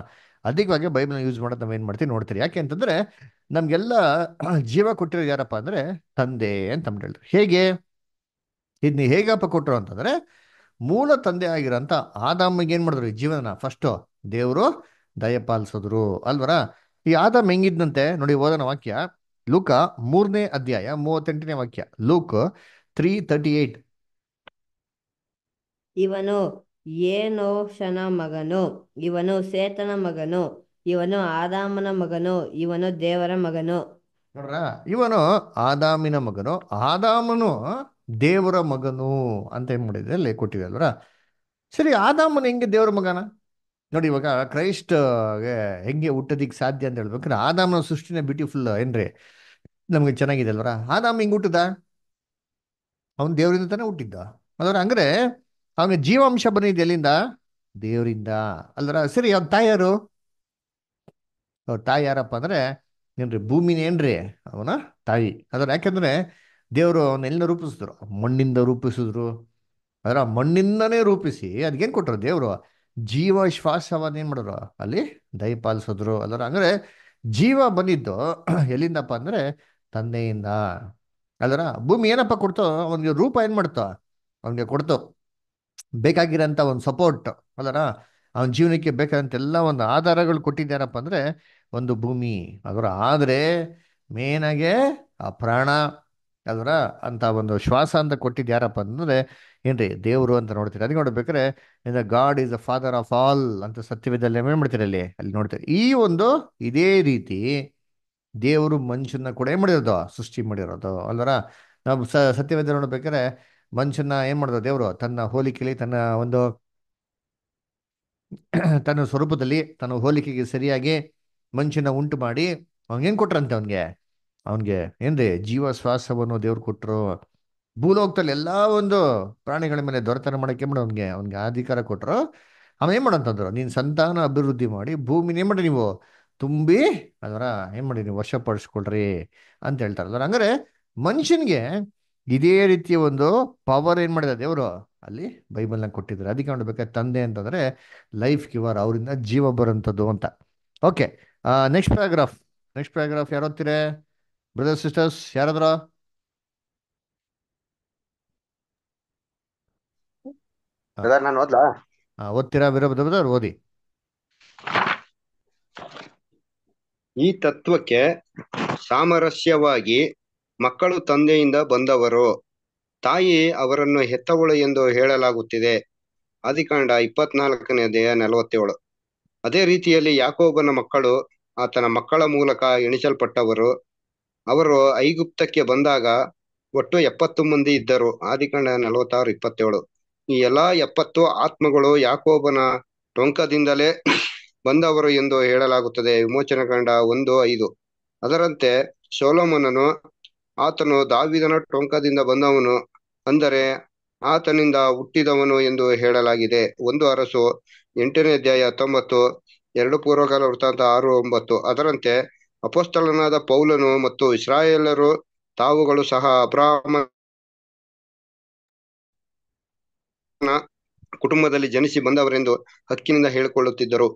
ಅಧಿಕವಾಗಿ ಬೈಬಲ್ನ ಯೂಸ್ ಮಾಡೋದು ನಾವು ಏನು ಮಾಡ್ತೀವಿ ನೋಡ್ತೀರಿ ಯಾಕೆ ಅಂತಂದರೆ ನಮಗೆಲ್ಲ ಜೀವ ಕೊಟ್ಟಿರೋದು ಯಾರಪ್ಪ ಅಂದರೆ ತಂದೆ ಅಂತ ಹೇಳಿದ್ರು ಹೇಗೆ ಇದನ್ನ ಹೇಗಪ್ಪ ಕೊಟ್ಟರು ಅಂತಂದರೆ ಮೂಲ ತಂದೆ ಆಗಿರೋಂಥ ಆದಾಮಿಗೆ ಏನು ಮಾಡಿದ್ರು ಜೀವನ ಫಸ್ಟು ದೇವರು ದಯಪಾಲಿಸಿದ್ರು ಅಲ್ವರ ಈ ಆದಾಮ್ ಹೆಂಗಿದ್ನಂತೆ ನೋಡಿ ಓದನ ವಾಕ್ಯ ಲೂಕ ಮೂರನೇ ಅಧ್ಯಾಯ ಮೂವತ್ತೆಂಟನೇ ವಾಕ್ಯ ಲೂಕ್ ತ್ರೀ ತರ್ಟಿ ಏಟ್ ಇವನು ಏನೋ ಶನ ಮಗನು ಇವನು ಸೇತನ ಮಗನು ಇವನು ಆದಾಮನ ಮಗನು ಇವನು ದೇವರ ಮಗನು ನೋಡ್ರ ಇವನು ಆದಾಮಿನ ಮಗನು ಆದಾಮನು ದೇವರ ಮಗನು ಅಂತ ಏನು ಮಾಡಿದೆ ಅಲ್ಲಿ ಕೊಟ್ಟಿವೆ ಅಲ್ವರ ಸರಿ ಆದಾಮನ ಹೆಂಗೆ ದೇವರ ಮಗನ ನೋಡಿ ಇವಾಗ ಕ್ರೈಸ್ಟ್ಗೆ ಹೆಂಗೆ ಹುಟ್ಟೋದಿಕ್ಕೆ ಸಾಧ್ಯ ಅಂತ ಹೇಳ್ಬೇಕಂದ್ರೆ ಆದಾಮನ ಸೃಷ್ಟಿನ ಬ್ಯೂಟಿಫುಲ್ ಏನ್ರಿ ನಮಗೆ ಚೆನ್ನಾಗಿದೆ ಅಲ್ವರ ಆದಾಮ ಹಿಂಗೆ ಹುಟ್ಟಿದ ಅವನು ದೇವರಿಂದ ತಾನೇ ಹುಟ್ಟಿದ್ದ ಅದರ ಹಂಗ್ರೆ ಅವನ ಜೀವಾಂಶ ಬಂದಿದ್ದು ಎಲ್ಲಿಂದ ದೇವರಿಂದ ಅಲ್ವರ ಸರಿ ಅವ್ನ ತಾಯಿಯಾರು ಅವ್ರ ತಾಯಿ ಯಾರಪ್ಪ ಅಂದರೆ ಏನ್ರಿ ಭೂಮಿನೇನ್ರಿ ಅವನ ತಾಯಿ ಅದರ ಯಾಕೆಂದ್ರೆ ದೇವರು ಅವನ್ನೆಲ್ಲ ರೂಪಿಸಿದ್ರು ಮಣ್ಣಿಂದ ರೂಪಿಸಿದ್ರು ಅದರ ಮಣ್ಣಿಂದನೇ ರೂಪಿಸಿ ಅದಕ್ಕೇನು ಕೊಟ್ಟರು ದೇವರು ಜೀವ ಏನು ಮಾಡಿದ್ರು ಅಲ್ಲಿ ಪಾಲಿಸಿದ್ರು ಅದರ ಅಂದರೆ ಜೀವ ಬಂದಿದ್ದು ಎಲ್ಲಿಂದಪ್ಪ ಅಂದರೆ ತಂದೆಯಿಂದ ಅದರ ಭೂಮಿ ಏನಪ್ಪ ಕೊಡ್ತು ಅವನಿಗೆ ರೂಪ ಏನು ಮಾಡ್ತು ಅವನಿಗೆ ಕೊಡ್ತು ಬೇಕಾಗಿರೋಂಥ ಒಂದು ಸಪೋರ್ಟ್ ಅದರ ಅವನ ಜೀವನಕ್ಕೆ ಎಲ್ಲ ಒಂದು ಆಧಾರಗಳು ಕೊಟ್ಟಿದ್ದಾರಪ್ಪ ಅಂದರೆ ಒಂದು ಭೂಮಿ ಅದರ ಆದರೆ ಮೇನಾಗೆ ಆ ಪ್ರಾಣ ಅದರ ಅಂತ ಒಂದು ಶ್ವಾಸ ಅಂತ ಕೊಟ್ಟಿದ್ದು ಯಾರಪ್ಪ ಅಂದರೆ ಏನ್ರಿ ದೇವರು ಅಂತ ನೋಡ್ತೀರಿ ಅದಕ್ಕೆ ನೋಡ್ಬೇಕಾದ್ರೆ the god is a father of all ಅಂತ ಸತ್ಯವೇದಲ್ಲಿ ಏನು ಮಾಡ್ತೀರಿ ಅಲ್ಲಿ ಅಲ್ಲಿ ನೋಡ್ತೀರಿ ಈ ಒಂದು ಇದೇ ರೀತಿ ದೇವರು ಮನುಷ್ಯನ ಕೂಡ ಏನು ಮಾಡಿರೋದು ಸೃಷ್ಟಿ ಮಾಡಿರೋದು ಅಲ್ವರ ನಾವು ಸ ಸತ್ಯವೇದ ನೋಡ್ಬೇಕಾದ್ರೆ ಮನುಷ್ಯನ ಏನು ಮಾಡೋದು ದೇವರು ತನ್ನ ಹೋಲಿಕೆಯಲ್ಲಿ ತನ್ನ ಒಂದು ತನ್ನ ಸ್ವರೂಪದಲ್ಲಿ ತನ್ನ ಹೋಲಿಕೆಗೆ ಸರಿಯಾಗಿ ಮನುಷ್ಯನ ಉಂಟು ಮಾಡಿ ಅವ್ನಿಗೆ ಏನು ಕೊಟ್ರಂತೆ ಅವನಿಗೆ ಅವನಿಗೆ ಏನ್ರಿ ಜೀವ ಶ್ವಾಸವನ್ನು ದೇವ್ರು ಕೊಟ್ಟರು ಭೂಲೋಕದಲ್ಲಿ ಎಲ್ಲ ಒಂದು ಪ್ರಾಣಿಗಳ ಮೇಲೆ ದೊರೆತನ ಮಾಡೋಕ್ಕೆ ಮಾಡಿ ಅವನಿಗೆ ಅವನಿಗೆ ಅಧಿಕಾರ ಕೊಟ್ಟರು ಅವನು ಏನು ಮಾಡಂತಂದ್ರು ನೀನು ಸಂತಾನ ಅಭಿವೃದ್ಧಿ ಮಾಡಿ ಭೂಮಿನ ಏನು ಮಾಡಿ ನೀವು ತುಂಬಿ ಅದರ ಏನು ಮಾಡಿ ನೀವು ವರ್ಷ ಪಡಿಸ್ಕೊಳ್ರಿ ಅಂತ ಅದರ ಹಂಗಾರೆ ಮನುಷ್ಯನಿಗೆ ಇದೇ ರೀತಿಯ ಒಂದು ಪವರ್ ಏನು ಮಾಡಿದ ದೇವರು ಅಲ್ಲಿ ಬೈಬಲ್ನ ಕೊಟ್ಟಿದ್ದಾರೆ ಅದಕ್ಕೆ ನೋಡ್ಬೇಕಾದ್ರೆ ತಂದೆ ಅಂತಂದರೆ ಲೈಫ್ ಕ್ಯೂವರ್ ಅವರಿಂದ ಜೀವ ಬರೋಂಥದ್ದು ಅಂತ okay next paragraph next paragraph ಯಾರು ಬ್ರದರ್ ಸಿಸ್ಟರ್ಸ್ ಯಾರಾದ್ರ ಓದಿ ಈ ತತ್ವಕ್ಕೆ ಸಾಮರಸ್ಯವಾಗಿ ಮಕ್ಕಳು ತಂದೆಯಿಂದ ಬಂದವರು ತಾಯಿ ಅವರನ್ನು ಹೆತ್ತವಳು ಎಂದು ಹೇಳಲಾಗುತ್ತಿದೆ ಅದಿಕಾಂಡ ಇಪ್ಪತ್ನಾಲ್ಕನೇ ದೇಹ ನಲವತ್ತೇಳು ಅದೇ ರೀತಿಯಲ್ಲಿ ಯಾಕೋಬನ ಮಕ್ಕಳು ಆತನ ಮಕ್ಕಳ ಮೂಲಕ ಎಣಿಸಲ್ಪಟ್ಟವರು ಅವರು ಐಗುಪ್ತಕ್ಕೆ ಬಂದಾಗ ಒಟ್ಟು ಎಪ್ಪತ್ತು ಮಂದಿ ಇದ್ದರು ಆದಿಕಾಂಡ ನಲವತ್ತಾರು ಇಪ್ಪತ್ತೇಳು ಈ ಎಲ್ಲಾ ಎಪ್ಪತ್ತು ಆತ್ಮಗಳು ಯಾಕೋಬನ ಟೊಂಕದಿಂದಲೇ ಬಂದವರು ಎಂದು ಹೇಳಲಾಗುತ್ತದೆ ಕಂಡ ಒಂದು ಐದು ಅದರಂತೆ ಸೋಲೋಮನನು ಆತನು ದಾವಿದನ ಟೊಂಕದಿಂದ ಬಂದವನು ಅಂದರೆ ಆತನಿಂದ ಹುಟ್ಟಿದವನು ಎಂದು ಹೇಳಲಾಗಿದೆ ಒಂದು ಅರಸು ಎಂಟನೇ ಅಧ್ಯಾಯ ಹತ್ತೊಂಬತ್ತು ಎರಡು ಪೂರ್ವಕಾಲ ವೃತ್ತಾಂತ ಆರು ಒಂಬತ್ತು ಅದರಂತೆ ಅಪೋಸ್ತಲನಾದ ಪೌಲನು ಮತ್ತು ಇಸ್ರಾಯೇಲರು ತಾವುಗಳು ಸಹ ಅಬ್ರಾಹ್ಮ ಕುಟುಂಬದಲ್ಲಿ ಜನಿಸಿ ಬಂದವರೆಂದು ಹಕ್ಕಿನಿಂದ ಹೇಳಿಕೊಳ್ಳುತ್ತಿದ್ದರು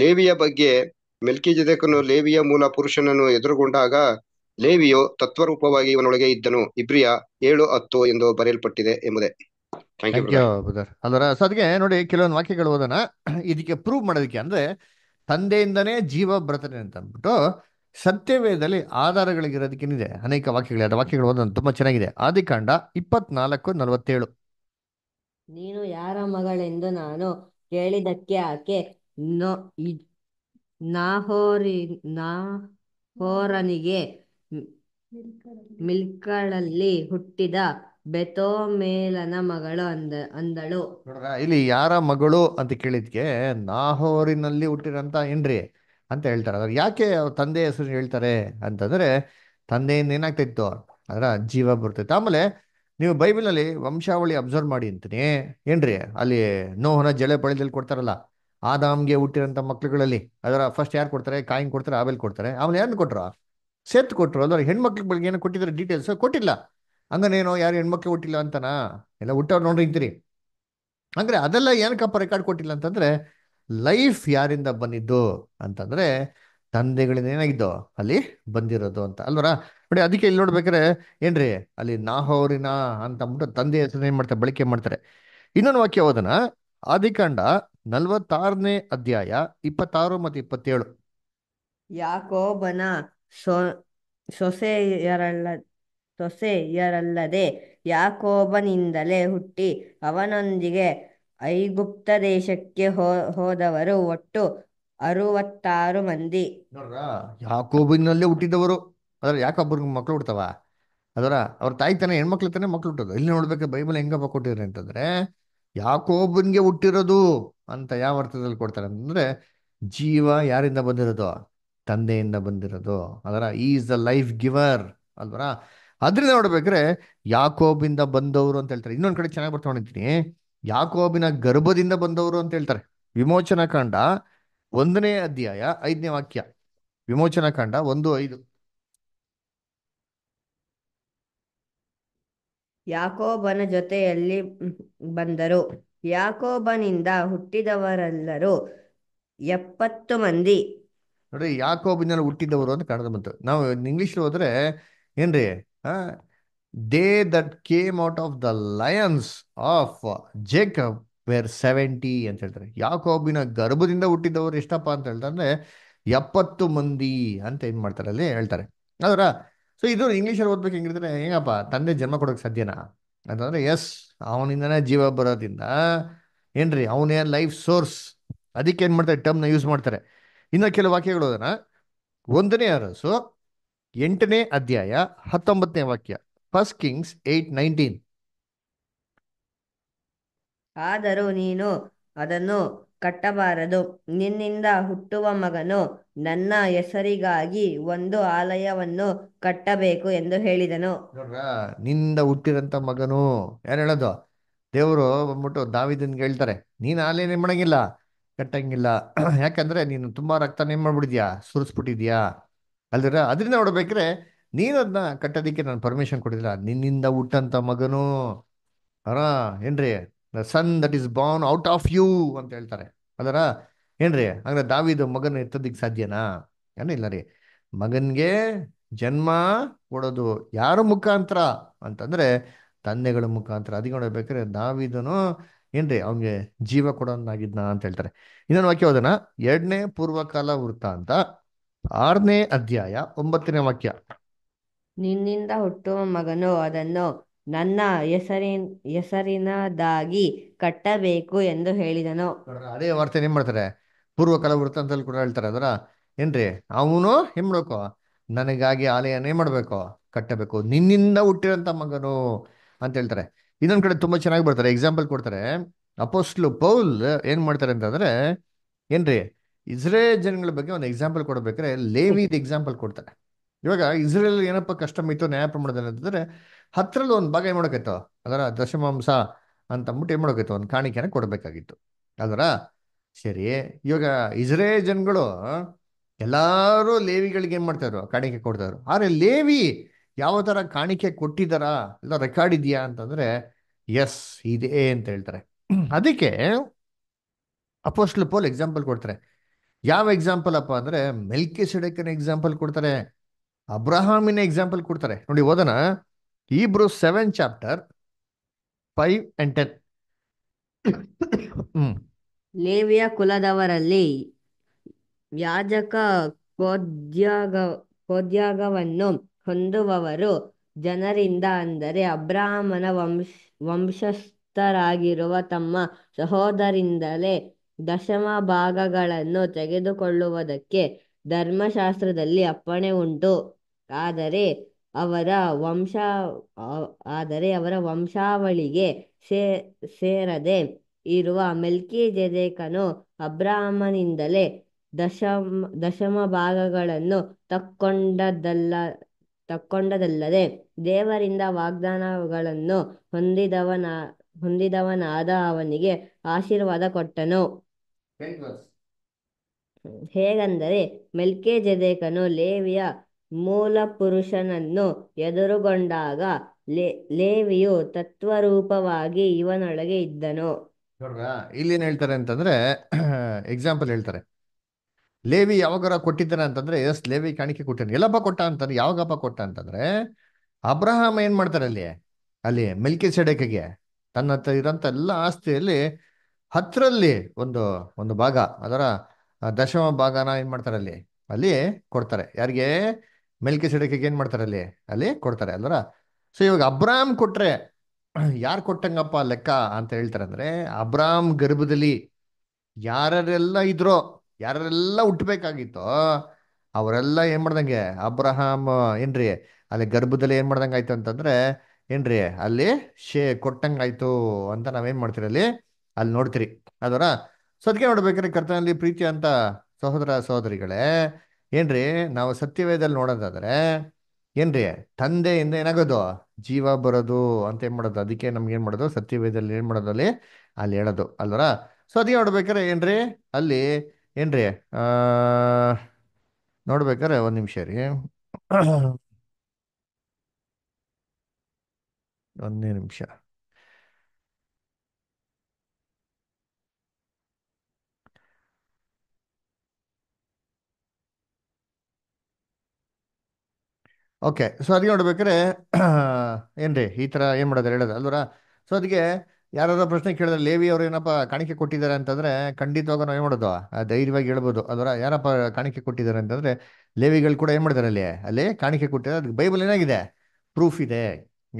ಲೇವಿಯ ಬಗ್ಗೆ ಮೆಲ್ಕಿ ಮೆಲ್ಕಿಜೆದೆಕನು ಲೇವಿಯ ಮೂಲ ಪುರುಷನನ್ನು ಎದುರುಗೊಂಡಾಗ ಲೇವಿಯು ತತ್ವರೂಪವಾಗಿ ಇವನೊಳಗೆ ಇದ್ದನು ಇಬ್ರಿಯ ಏಳು ಹತ್ತು ಎಂದು ಬರೆಯಲ್ಪಟ್ಟಿದೆ ಎಂಬುದೇ ಅದರ ಸದ್ಗೆ ನೋಡಿ ಕೆಲವೊಂದು ವಾಕ್ಯಗಳು ಓದೋಣ ಇದಕ್ಕೆ ಪ್ರೂವ್ ಮಾಡೋದಕ್ಕೆ ಅಂದ್ರೆ ತಂದೆಯಿಂದನೇ ಜೀವ ಬರ್ತದೆ ಅಂತ ಅಂದ್ಬಿಟ್ಟು ಸತ್ಯವೇದಲ್ಲಿ ಆಧಾರಗಳಿಗಿರೋದಕ್ಕೇನಿದೆ ಅನೇಕ ವಾಕ್ಯಗಳು ಎರಡು ವಾಕ್ಯಗಳು ಒಂದು ತುಂಬಾ ಚೆನ್ನಾಗಿದೆ ಆದಿಕಾಂಡ ಇಪ್ಪತ್ನಾಲ್ಕು ನಲವತ್ತೇಳು ನೀನು ಯಾರ ಮಗಳೆಂದು ನಾನು ಕೇಳಿದಕ್ಕೆ ಆಕೆ ನಾಹೋರಿ ನಾಹೋರನಿಗೆ ಮಿಲ್ಕಳಲ್ಲಿ ಹುಟ್ಟಿದ ಬೆತೋಮೇಲನ ಮಗಳು ಅಂದ ಅಂದಳು ಇಲ್ಲಿ ಯಾರ ಮಗಳು ಅಂತ ಕೇಳಿದ್ಕೆ ನಾಹೋರಿನಲ್ಲಿ ಹುಟ್ಟಿರಂತ ಏನ್ರಿ ಅಂತ ಹೇಳ್ತಾರೆ ಅದ್ರ ಯಾಕೆ ಅವ್ರ ತಂದೆ ಹೆಸರು ಹೇಳ್ತಾರೆ ಅಂತಂದರೆ ತಂದೆಯಿಂದ ಏನಾಗ್ತಿತ್ತು ಅದರ ಜೀವ ಬರ್ತೈತೆ ಆಮೇಲೆ ನೀವು ಬೈಬಲಲ್ಲಿ ವಂಶಾವಳಿ ಅಬ್ಸರ್ವ್ ಮಾಡಿ ಅಂತೀನಿ ಏನ್ರಿ ಅಲ್ಲಿ ನೋಹನ ಜಳೆ ಪಳೆದಲ್ಲಿ ಕೊಡ್ತಾರಲ್ಲ ಆದಾಮ್ಗೆ ಹುಟ್ಟಿರೋಂಥ ಮಕ್ಳುಗಳಲ್ಲಿ ಅದರ ಫಸ್ಟ್ ಯಾರು ಕೊಡ್ತಾರೆ ಕಾಯಿನ್ ಕೊಡ್ತಾರೆ ಆಮೇಲೆ ಕೊಡ್ತಾರೆ ಆಮೇಲೆ ಯಾರನ್ನು ಕೊಟ್ರು ಸೇತ್ ಕೊಟ್ರು ಅದ್ರ ಹೆಣ್ಮಕ್ಳು ಬೆಳಗ್ಗೆ ಏನೋ ಕೊಟ್ಟಿದ್ರೆ ಡೀಟೇಲ್ಸ್ ಕೊಟ್ಟಿಲ್ಲ ಹಂಗನೇನೋ ಯಾರು ಹೆಣ್ಮಕ್ಳು ಹುಟ್ಟಿಲ್ಲ ಅಂತನಾ ಎಲ್ಲ ಹುಟ್ಟವ್ರು ನೋಡ್ರಿ ಇದ್ದೀರಿ ಅಂದರೆ ಅದೆಲ್ಲ ಏನಕ್ಕಪ್ಪ ರೆಕಾರ್ಡ್ ಕೊಟ್ಟಿಲ್ಲ ಅಂತಂದರೆ ಲೈಫ್ ಯಾರಿಂದ ಬಂದಿದ್ದು ಅಂತಂದರೆ ತಂದೆಗಳಿಂದ ಏನಾಗಿದ್ದು ಅಲ್ಲಿ ಬಂದಿರೋದು ಅಂತ ಅಲ್ವರ ನೋಡಿ ಅದಕ್ಕೆ ಇಲ್ಲಿ ನೋಡ್ಬೇಕಾರೆ ಏನ್ರಿ ಅಲ್ಲಿ ನಾಹೋರಿನ ಅಂತ ಅಂದ್ಬಿಟ್ಟು ತಂದೆ ಹೆಸರು ಏನು ಮಾಡ್ತಾರೆ ಬಳಕೆ ಮಾಡ್ತಾರೆ ಇನ್ನೊಂದು ವಾಕ್ಯ ಓದನ ಆದಿಕಾಂಡ ನಲ್ವತ್ತಾರನೇ ಅಧ್ಯಾಯ ಇಪ್ಪತ್ತಾರು ಮತ್ತು ಇಪ್ಪತ್ತೇಳು ಯಾಕೋಬನ ಸೊ ಸೊಸೆ ಯಾರಲ್ಲದೆ ಯಾಕೋಬನಿಂದಲೇ ಹುಟ್ಟಿ ಅವನೊಂದಿಗೆ ಐಗುಪ್ತ ದೇಶಕ್ಕೆ ಹೋ ಹೋದವರು ಒಟ್ಟು ಅರುವತ್ತಾರು ಮಂದಿ ನೋಡ್ರ ಯಾಕೋಬಿನಲ್ಲೇ ಹುಟ್ಟಿದವರು ಅದ್ರ ಯಾಕೆ ಒಬ್ಬರಿಗೆ ಮಕ್ಳು ಹುಡ್ತಾವ ಅದರ ಅವ್ರ ತಾಯಿ ತಾನೇ ಹೆಣ್ಮಕ್ಳು ತಾನೆ ಮಕ್ಳು ಹುಟ್ಟೋದು ಇಲ್ಲಿ ನೋಡ್ಬೇಕು ಬೈಬಲ್ ಹೆಂಗಪ್ಪ ಕೊಟ್ಟಿದ್ರೆ ಅಂತಂದ್ರೆ ಯಾಕೋಬನ್ಗೆ ಹುಟ್ಟಿರೋದು ಅಂತ ಯಾವ ಅರ್ಥದಲ್ಲಿ ಕೊಡ್ತಾರೆ ಅಂತಂದ್ರೆ ಜೀವ ಯಾರಿಂದ ಬಂದಿರೋದು ತಂದೆಯಿಂದ ಬಂದಿರೋದು ಅದರ ಈಸ್ ದ ಲೈಫ್ ಗಿವರ್ ಅಲ್ವರ ಅದ್ರಿಂದ ನೋಡ್ಬೇಕ್ರೆ ಯಾಕೋಬಿಂದ ಬಂದವರು ಅಂತ ಹೇಳ್ತಾರೆ ಇನ್ನೊಂದು ಕಡೆ ಚೆನ್ನಾಗಿ ಬರ್ತಾ ನೋಡಿದ್ದೀನಿ ಯಾಕೋಬಿನ ಗರ್ಭದಿಂದ ಬಂದವರು ಅಂತ ಹೇಳ್ತಾರೆ ಕಾಂಡ ಒಂದನೇ ಅಧ್ಯಾಯ ಐದನೇ ವಾಕ್ಯ ಕಾಂಡ ಒಂದು ಐದು ಯಾಕೋಬನ ಜೊತೆಯಲ್ಲಿ ಬಂದರು ಯಾಕೋಬನಿಂದ ಹುಟ್ಟಿದವರೆಲ್ಲರೂ ಎಪ್ಪತ್ತು ಮಂದಿ ನೋಡಿ ಯಾಕೋಬಿನಲ್ಲಿ ಹುಟ್ಟಿದವರು ಅಂತ ಕಾಣದ ಬಂತು ನಾವು ಇಂಗ್ಲಿಷ್ ಹೋದ್ರೆ ಏನ್ರಿ They that came out of the loins of Jacob were seventy ಅಂತ ಹೇಳ್ತಾರೆ ಯಾಕೋಬಿನ ಗರ್ಭದಿಂದ ಹುಟ್ಟಿದವರು ಎಷ್ಟಪ್ಪ ಅಂತ ಹೇಳ್ತಾರೆ ಎಪ್ಪತ್ತು ಮಂದಿ ಅಂತ ಏನು ಮಾಡ್ತಾರೆ ಅಲ್ಲಿ ಹೇಳ್ತಾರೆ ಅದರ ಸೊ ಇದು ಇಂಗ್ಲೀಷಲ್ಲಿ ಓದ್ಬೇಕು ಹೆಂಗಿರ್ತಾರೆ ಹೆಂಗಪ್ಪ ತಂದೆ ಜನ್ಮ ಕೊಡೋಕೆ ಸಾಧ್ಯನಾ ಅಂತಂದ್ರೆ ಎಸ್ ಅವನಿಂದನೇ ಜೀವ ಬರೋದ್ರಿಂದ ಏನ್ರಿ ಅವನೇ ಲೈಫ್ ಸೋರ್ಸ್ ಅದಕ್ಕೆ ಏನು ಮಾಡ್ತಾರೆ ಟರ್ಮ್ನ ಯೂಸ್ ಮಾಡ್ತಾರೆ ಇನ್ನು ಕೆಲವು ವಾಕ್ಯಗಳು ಅದನ್ನ ಒಂದನೇ ಅರಸು ಎಂಟನೇ ಅಧ್ಯಾಯ ಹತ್ತೊಂಬತ್ತನೇ ವಾಕ್ಯ ಫಸ್ಟ್ ಕಿಂಗ್ಸ್ ಏಟ್ ನೈನ್ಟೀನ್ ಆದರೂ ನೀನು ಅದನ್ನು ಕಟ್ಟಬಾರದು ನಿನ್ನಿಂದ ಹುಟ್ಟುವ ಮಗನು ನನ್ನ ಹೆಸರಿಗಾಗಿ ಒಂದು ಆಲಯವನ್ನು ಕಟ್ಟಬೇಕು ಎಂದು ಹೇಳಿದನು ನಿನ್ನಿಂದ ಹುಟ್ಟಿದಂತ ಮಗನು ಯಾರು ಹೇಳೋದು ದೇವರು ಬಂದ್ಬಿಟ್ಟು ದಾವಿದನ್ ಹೇಳ್ತಾರೆ ನೀನು ಆಲಯ ನಿರ್ಮಾಣಂಗಿಲ್ಲ ಕಟ್ಟಂಗಿಲ್ಲ ಯಾಕಂದ್ರೆ ನೀನು ತುಂಬಾ ರಕ್ತ ನೇಮ್ ಮಾಡ್ಬಿಟ್ಟಿದ್ಯಾ ಸುರಿಸ್ಬಿಟ್ಟಿದ್ಯಾ ಅಲ್ದಿರ ಅದರಿಂದ ನೋಡ್ಬೇಕ್ರೆ ನೀನು ಅದನ್ನ ಕಟ್ಟೋದಕ್ಕೆ ನಾನು ಪರ್ಮಿಷನ್ ಕೊಟ್ಟಿಲ್ಲ ನಿನ್ನಿಂದ ಹುಟ್ಟಂತ ಮಗನು ಅರ ಏನ್ರಿ the son that is born out of you ಅಂತ ಹೇಳ್ತಾರೆ ಅದರ ಏನ್ರಿ ಅಂದ್ರೆ ದಾವಿದು ಮಗನ ಎತ್ತೋದಿಕ್ಕೆ ಸಾಧ್ಯನಾ ಏನಿಲ್ಲ ರೀ ಮಗನ್ಗೆ ಜನ್ಮ ಕೊಡೋದು ಯಾರ ಮುಖಾಂತರ ಅಂತಂದ್ರೆ ತಂದೆಗಳ ಮುಖಾಂತರ ಅದಕ್ಕೆ ನೋಡ್ಬೇಕಾದ್ರೆ ದಾವಿದನು ಏನ್ರಿ ಅವ್ನಿಗೆ ಜೀವ ಕೊಡೋನಾಗಿದ್ನ ಅಂತ ಹೇಳ್ತಾರೆ ಇನ್ನೊಂದು ವಾಕ್ಯ ಹೋದನ ಎರಡನೇ ಪೂರ್ವಕಾಲ ವೃತ್ತ ಅಂತ ಆರನೇ ಅಧ್ಯಾಯ ಒಂಬತ್ತನೇ ವಾಕ್ಯ ನಿನ್ನಿಂದ ಹುಟ್ಟುವ ಮಗನು ಅದನ್ನು ನನ್ನ ಹೆಸರಿನ ಹೆಸರಿನದಾಗಿ ಕಟ್ಟಬೇಕು ಎಂದು ಹೇಳಿದನು ಅದೇ ವಾರ್ತೆ ಏನ್ ಮಾಡ್ತಾರೆ ಪೂರ್ವಕಾಲ ವೃತ್ತಾಂತದಲ್ಲಿ ಕೂಡ ಹೇಳ್ತಾರೆ ಅದರ ಏನ್ರಿ ಅವನು ಏನ್ ನನಗಾಗಿ ಆಲಯನೇ ಮಾಡ್ಬೇಕು ಕಟ್ಟಬೇಕು ನಿನ್ನಿಂದ ಹುಟ್ಟಿರೋಂಥ ಮಗನು ಅಂತ ಹೇಳ್ತಾರೆ ಇನ್ನೊಂದು ಕಡೆ ತುಂಬಾ ಚೆನ್ನಾಗಿ ಬರ್ತಾರೆ ಎಕ್ಸಾಂಪಲ್ ಕೊಡ್ತಾರೆ ಅಪೋಸ್ಟ್ಲು ಪೌಲ್ ಏನ್ ಮಾಡ್ತಾರೆ ಅಂತಂದ್ರೆ ಏನ್ರಿ ಇಸ್ರೇ ಜನಗಳ ಬಗ್ಗೆ ಒಂದು ಎಕ್ಸಾಂಪಲ್ ಕೊಡ್ಬೇಕಾದ್ರೆ ಲೇವಿದ್ ಎಕ್ಸಾಂಪಲ್ ಕೊಡ್ತಾರೆ ಇವಾಗ ಇಸ್ರೇಲ್ ಏನಪ್ಪ ಕಷ್ಟ ಇತ್ತು ನ್ಯಾಯ ಪ್ರಮಾಣದಲ್ಲಿ ಅಂತಂದ್ರೆ ಹತ್ರಲ್ಲಿ ಒಂದು ಭಾಗ ಏನ್ ಮಾಡೋಕೈತೋ ಅದರ ದಶಮಾಂಸ ಅಂತ ಅಂದ್ಬಿಟ್ಟು ಏನ್ ಮಾಡೋಕೈತೋ ಒಂದು ಕಾಣಿಕೆನ ಕೊಡಬೇಕಾಗಿತ್ತು ಅದರ ಸರಿ ಇವಾಗ ಇಸ್ರೇಲ್ ಜನಗಳು ಎಲ್ಲರೂ ಲೇವಿಗಳಿಗೆ ಏನ್ ಮಾಡ್ತಾಯಿದ್ರು ಕಾಣಿಕೆ ಕೊಡ್ತಾಯಿದ್ರು ಆದ್ರೆ ಲೇವಿ ಯಾವ ತರ ಕಾಣಿಕೆ ಕೊಟ್ಟಿದಾರಾ ಇಲ್ಲ ರೆಕಾರ್ಡ್ ಇದೆಯಾ ಅಂತಂದ್ರೆ ಎಸ್ ಇದೆ ಅಂತ ಹೇಳ್ತಾರೆ ಅದಕ್ಕೆ ಅಪೋಸ್ಟ್ಲ್ ಪೋಲ್ ಎಕ್ಸಾಂಪಲ್ ಕೊಡ್ತಾರೆ ಯಾವ ಎಕ್ಸಾಂಪಲ್ ಅಪ್ಪ ಅಂದ್ರೆ ಮೆಲ್ಕೆ ಸಿಡಕನ್ ಎಕ್ಸಾಂಪಲ್ ಕೊಡ್ತಾರೆ ಅಬ್ರಹಾಮಿನ ಎಕ್ಸಾಂಪಲ್ ಕೊಡ್ತಾರೆ ನೋಡಿ ಓದನ ಇಬ್ರು seven chapter five and ten ಲೇವಿಯ ಕುಲದವರಲ್ಲಿ ಯಾಜಕ ಕೋದ್ಯಾಗ ಕೋದ್ಯಾಗವನ್ನು ಹೊಂದುವವರು ಜನರಿಂದ ಅಂದರೆ ಅಬ್ರಾಹ್ಮನ ವಂಶ ವಂಶಸ್ಥರಾಗಿರುವ ತಮ್ಮ ಸಹೋದರಿಂದಲೇ ದಶಮ ಭಾಗಗಳನ್ನು ತೆಗೆದುಕೊಳ್ಳುವುದಕ್ಕೆ ಧರ್ಮಶಾಸ್ತ್ರದಲ್ಲಿ ಅಪ್ಪಣೆ ಉಂಟು ಆದರೆ ಅವರ ವಂಶ ಆದರೆ ಅವರ ವಂಶಾವಳಿಗೆ ಸೇ ಸೇರದೆ ಇರುವ ಮೆಲ್ಕಿ ಜೆದೇಕನು ಅಬ್ರಾಹ್ಮನಿಂದಲೇ ದಶಮ ದಶಮ ಭಾಗಗಳನ್ನು ತಕ್ಕೊಂಡದಲ್ಲ ತಕ್ಕೊಂಡದಲ್ಲದೆ ದೇವರಿಂದ ವಾಗ್ದಾನಗಳನ್ನು ಹೊಂದಿದವನ ಹೊಂದಿದವನಾದ ಅವನಿಗೆ ಆಶೀರ್ವಾದ ಕೊಟ್ಟನು ಹೇಗಂದರೆ ಮೆಲ್ಕೆ ಜೆದೇಕನು ಲೇವಿಯ ಮೂಲ ಪುರುಷನನ್ನು ಎದುರುಗೊಂಡಾಗ ಲೇ ಲೇವಿಯು ತತ್ವರೂಪವಾಗಿ ಇವನೊಳಗೆ ಇದ್ದನು ಇಲ್ಲೇನ್ ಹೇಳ್ತಾರೆ ಅಂತಂದ್ರೆ ಎಕ್ಸಾಂಪಲ್ ಹೇಳ್ತಾರೆ ಲೇವಿ ಯಾವಾಗಾರ ಕೊಟ್ಟಿದ್ದಾನೆ ಅಂತಂದ್ರೆ ಎಸ್ ಲೇವಿ ಕಾಣಿಕೆ ಕೊಟ್ಟಿದ್ದಾನೆ ಎಲ್ಲಪ್ಪ ಕೊಟ್ಟ ಅಂತಂದ್ರೆ ಯಾವಾಗಪ್ಪ ಕೊಟ್ಟ ಅಂತಂದ್ರೆ ಅಬ್ರಹಾಮ ಏನ್ ಮಾಡ್ತಾರೆ ಅಲ್ಲಿ ಅಲ್ಲಿ ಮಿಲ್ಕಿ ಸೆಡಕಿಗೆ ತನ್ನ ಇರೋಂಥ ಎಲ್ಲ ಆಸ್ತಿಯಲ್ಲಿ ಹತ್ತರಲ್ಲಿ ಒಂದು ಒಂದು ಭಾಗ ಅದರ ದಶಮ ಭಾಗನ ಏನ್ ಮಾಡ್ತಾರೆ ಅಲ್ಲಿ ಅಲ್ಲಿ ಕೊಡ್ತಾರೆ ಯಾರಿಗೆ ಮೆಲ್ಕೆ ಸಿಡಕ್ಕೆ ಏನು ಮಾಡ್ತಾರೆ ಅಲ್ಲಿ ಅಲ್ಲಿ ಕೊಡ್ತಾರೆ ಅಲ್ವರ ಸೊ ಇವಾಗ ಅಬ್ರಾಮ್ ಕೊಟ್ರೆ ಯಾರು ಕೊಟ್ಟಂಗಪ್ಪ ಲೆಕ್ಕ ಅಂತ ಹೇಳ್ತಾರೆ ಅಂದ್ರೆ ಅಬ್ರಾಮ್ ಗರ್ಭದಲ್ಲಿ ಯಾರೆಲ್ಲ ಇದ್ರೋ ಯಾರೆಲ್ಲ ಹುಟ್ಟಬೇಕಾಗಿತ್ತೋ ಅವರೆಲ್ಲ ಏನು ಮಾಡ್ದಂಗೆ ಅಬ್ರಹಾಮ್ ಏನ್ರಿ ಅಲ್ಲಿ ಗರ್ಭದಲ್ಲಿ ಏನು ಮಾಡ್ದಂಗೆ ಆಯ್ತು ಅಂತಂದ್ರೆ ಏನ್ರಿ ಅಲ್ಲಿ ಶೇ ಕೊಟ್ಟಂಗಾಯ್ತು ಅಂತ ನಾವೇನು ಮಾಡ್ತೀರಿ ಅಲ್ಲಿ ಅಲ್ಲಿ ನೋಡ್ತೀರಿ ಅದರ ಸೊ ಅದಕ್ಕೆ ನೋಡ್ಬೇಕ್ರಿ ಕರ್ತನಲ್ಲಿ ಪ್ರೀತಿ ಅಂತ ಸಹೋದರ ಸಹೋದರಿಗಳೇ ಏನ್ರಿ ನಾವು ಸತ್ಯವೇದಲ್ಲಿ ನೋಡೋದಾದ್ರೆ ಏನ್ರಿ ತಂದೆಯಿಂದ ಏನಾಗೋದು ಜೀವ ಬರೋದು ಅಂತ ಏನು ಮಾಡೋದು ಅದಕ್ಕೆ ನಮ್ಗೆ ಏನ್ ಮಾಡೋದು ಸತ್ಯವೇದಲ್ಲಿ ಏನು ಮಾಡೋದು ಅಲ್ಲಿ ಅಲ್ಲಿ ಹೇಳೋದು ಅಲ್ವರ ಸೊ ಅದಕ್ಕೆ ನೋಡ್ಬೇಕಾರೆ ಏನ್ರಿ ಅಲ್ಲಿ ಏನ್ರಿ ನೋಡ್ಬೇಕಾರೆ ಒಂದು ನಿಮಿಷ ರೀ ಒಂದೇ ನಿಮಿಷ ಓಕೆ ಸೊ ಅದಕ್ಕೆ ನೋಡ್ಬೇಕಾರೆ ಏನ್ರಿ ಈ ಥರ ಏನು ಮಾಡೋದು ಹೇಳೋದು ಅಲ್ವರ ಸೊ ಅದಕ್ಕೆ ಯಾರಾದ್ರು ಪ್ರಶ್ನೆ ಕೇಳಿದ್ರೆ ಲೇವಿ ಅವರು ಏನಪ್ಪ ಕಾಣಿಕೆ ಕೊಟ್ಟಿದ್ದಾರೆ ಅಂತಂದರೆ ಖಂಡಿತವಾಗ ನಾವು ಏನು ಮಾಡೋದು ಧೈರ್ಯವಾಗಿ ಹೇಳ್ಬೋದು ಅದರ ಯಾರಪ್ಪ ಕಾಣಿಕೆ ಕೊಟ್ಟಿದ್ದಾರೆ ಅಂತಂದರೆ ಲೇವಿಗಳು ಕೂಡ ಏನು ಮಾಡಿದ್ದಾರೆ ಅಲ್ಲಿ ಅಲ್ಲಿ ಕಾಣಿಕೆ ಕೊಟ್ಟಿದ್ದಾರೆ ಅದಕ್ಕೆ ಬೈಬಲ್ ಏನಾಗಿದೆ ಪ್ರೂಫ್ ಇದೆ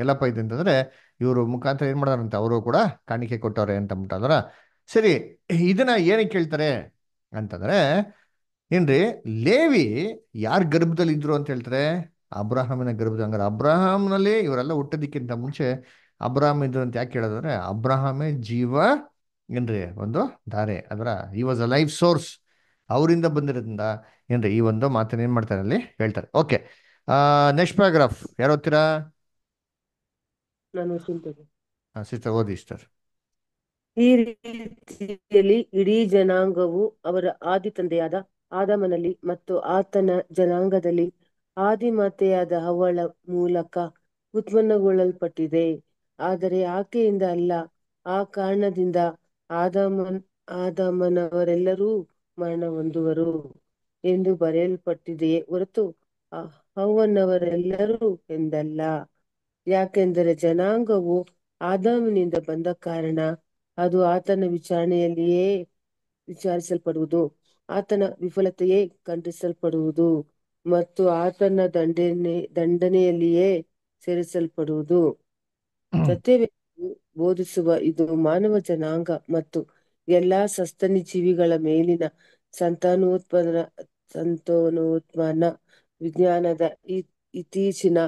ಎಲ್ಲಪ್ಪ ಇದೆ ಅಂತಂದರೆ ಇವರು ಮುಖಾಂತರ ಏನು ಮಾಡೋರಂತ ಅವರು ಕೂಡ ಕಾಣಿಕೆ ಕೊಟ್ಟವ್ರೆ ಅಂತ ಅಂದ್ಬಿಟ್ಟು ಅದರ ಸರಿ ಇದನ್ನ ಏನಕ್ಕೆ ಕೇಳ್ತಾರೆ ಅಂತಂದರೆ ಏನ್ರಿ ಲೇವಿ ಯಾರ ಗರ್ಭದಲ್ಲಿ ಇದ್ರು ಅಂತ ಹೇಳ್ತಾರೆ ಅಬ್ರಾಹಮಿನ ಗರ್ಭದ ಹಂಗಾರೆ ಅಬ್ರಾಹಂನಲ್ಲಿ ಇವರೆಲ್ಲ ಹುಟ್ಟೋದಕ್ಕಿಂತ ಮುಂಚೆ ಅಬ್ರಾಹಮ್ ಇದ್ರು ಅಂತ ಯಾಕೆ ಹೇಳೋದಂದ್ರೆ ಅಬ್ರಾಹಮೇ ಜೀವ ಏನ್ರಿ ಒಂದು ಧಾರೆ ಅದರ ಈ ವಾಸ್ ಅ ಲೈಫ್ ಸೋರ್ಸ್ ಅವರಿಂದ ಬಂದಿರೋದ್ರಿಂದ ಏನ್ರಿ ಈ ಒಂದು ಮಾತನ್ನ ಏನ್ ಮಾಡ್ತಾರೆ ಅಲ್ಲಿ ಹೇಳ್ತಾರೆ ಓಕೆ ನೆಕ್ಸ್ಟ್ ಪ್ಯಾರಾಗ್ರಾಫ್ ಯಾರು ಓದ್ತೀರಾ ಓದಿ ಈ ರೀತಿಯಲ್ಲಿ ಇಡೀ ಜನಾಂಗವು ಅವರ ಆದಿ ತಂದೆಯಾದ ಆದಮನಲ್ಲಿ ಮತ್ತು ಆತನ ಜನಾಂಗದಲ್ಲಿ ಆದಿಮಾತೆಯಾದ ಅವಳ ಮೂಲಕ ಉತ್ಪನ್ನಗೊಳ್ಳಲ್ಪಟ್ಟಿದೆ ಆದರೆ ಆಕೆಯಿಂದ ಅಲ್ಲ ಆ ಕಾರಣದಿಂದ ಆದಾಮನ್ ಆದಾಮನವರೆಲ್ಲರೂ ಮರಣ ಹೊಂದುವರು ಎಂದು ಬರೆಯಲ್ಪಟ್ಟಿದೆಯೇ ಹೊರತು ಅವನವರೆಲ್ಲರೂ ಎಂದಲ್ಲ ಯಾಕೆಂದರೆ ಜನಾಂಗವು ಆದಾಮನಿಂದ ಬಂದ ಕಾರಣ ಅದು ಆತನ ವಿಚಾರಣೆಯಲ್ಲಿಯೇ ವಿಚಾರಿಸಲ್ಪಡುವುದು ಆತನ ವಿಫಲತೆಯೇ ಖಂಡಿಸಲ್ಪಡುವುದು ಮತ್ತು ಆತನ ದಂಡನೆ ದಂಡನೆಯಲ್ಲಿಯೇ ಸೇರಿಸಲ್ಪಡುವುದು ಸತ್ಯವೇದವು ಬೋಧಿಸುವ ಇದು ಮಾನವ ಜನಾಂಗ ಮತ್ತು ಎಲ್ಲಾ ಸಸ್ತನಿ ಜೀವಿಗಳ ಮೇಲಿನ ಸಂತಾನೋತ್ಪನ್ನ ಸಂತಾನೋತ್ಪನ್ನ ವಿಜ್ಞಾನದ ಇತ್ತೀಚಿನ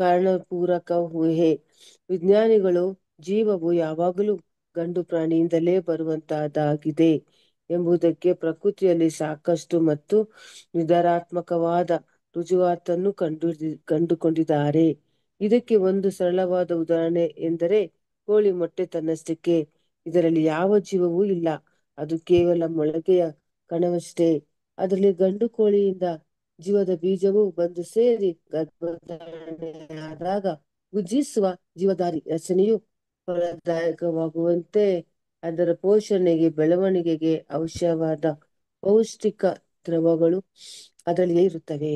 ಕಾರಣಪೂರಕ ಊಹೆ ವಿಜ್ಞಾನಿಗಳು ಜೀವವು ಯಾವಾಗಲೂ ಗಂಡು ಪ್ರಾಣಿಯಿಂದಲೇ ಬರುವಂತಹದ್ದಾಗಿದೆ ಎಂಬುದಕ್ಕೆ ಪ್ರಕೃತಿಯಲ್ಲಿ ಸಾಕಷ್ಟು ಮತ್ತು ನಿಧಾರಾತ್ಮಕವಾದ ರುಜುವಾತನ್ನು ಕಂಡು ಕಂಡುಕೊಂಡಿದ್ದಾರೆ ಇದಕ್ಕೆ ಒಂದು ಸರಳವಾದ ಉದಾಹರಣೆ ಎಂದರೆ ಕೋಳಿ ಮೊಟ್ಟೆ ತನ್ನಷ್ಟಕ್ಕೆ ಇದರಲ್ಲಿ ಯಾವ ಜೀವವೂ ಇಲ್ಲ ಅದು ಕೇವಲ ಮೊಳಕೆಯ ಕಣವಷ್ಟೇ ಅದರಲ್ಲಿ ಗಂಡು ಕೋಳಿಯಿಂದ ಜೀವದ ಬೀಜವು ಬಂದು ಸೇರಿ ಆದಾಗ ಗುಜಿಸುವ ಜೀವಧಾರಿ ರಚನೆಯು ಫಲದಾಯಕವಾಗುವಂತೆ ಅದರ ಪೋಷಣೆಗೆ ಬೆಳವಣಿಗೆಗೆ ಅವಶ್ಯವಾದ ಪೌಷ್ಟಿಕ ದ್ರವಗಳು ಅದರಲ್ಲಿ ಇರುತ್ತವೆ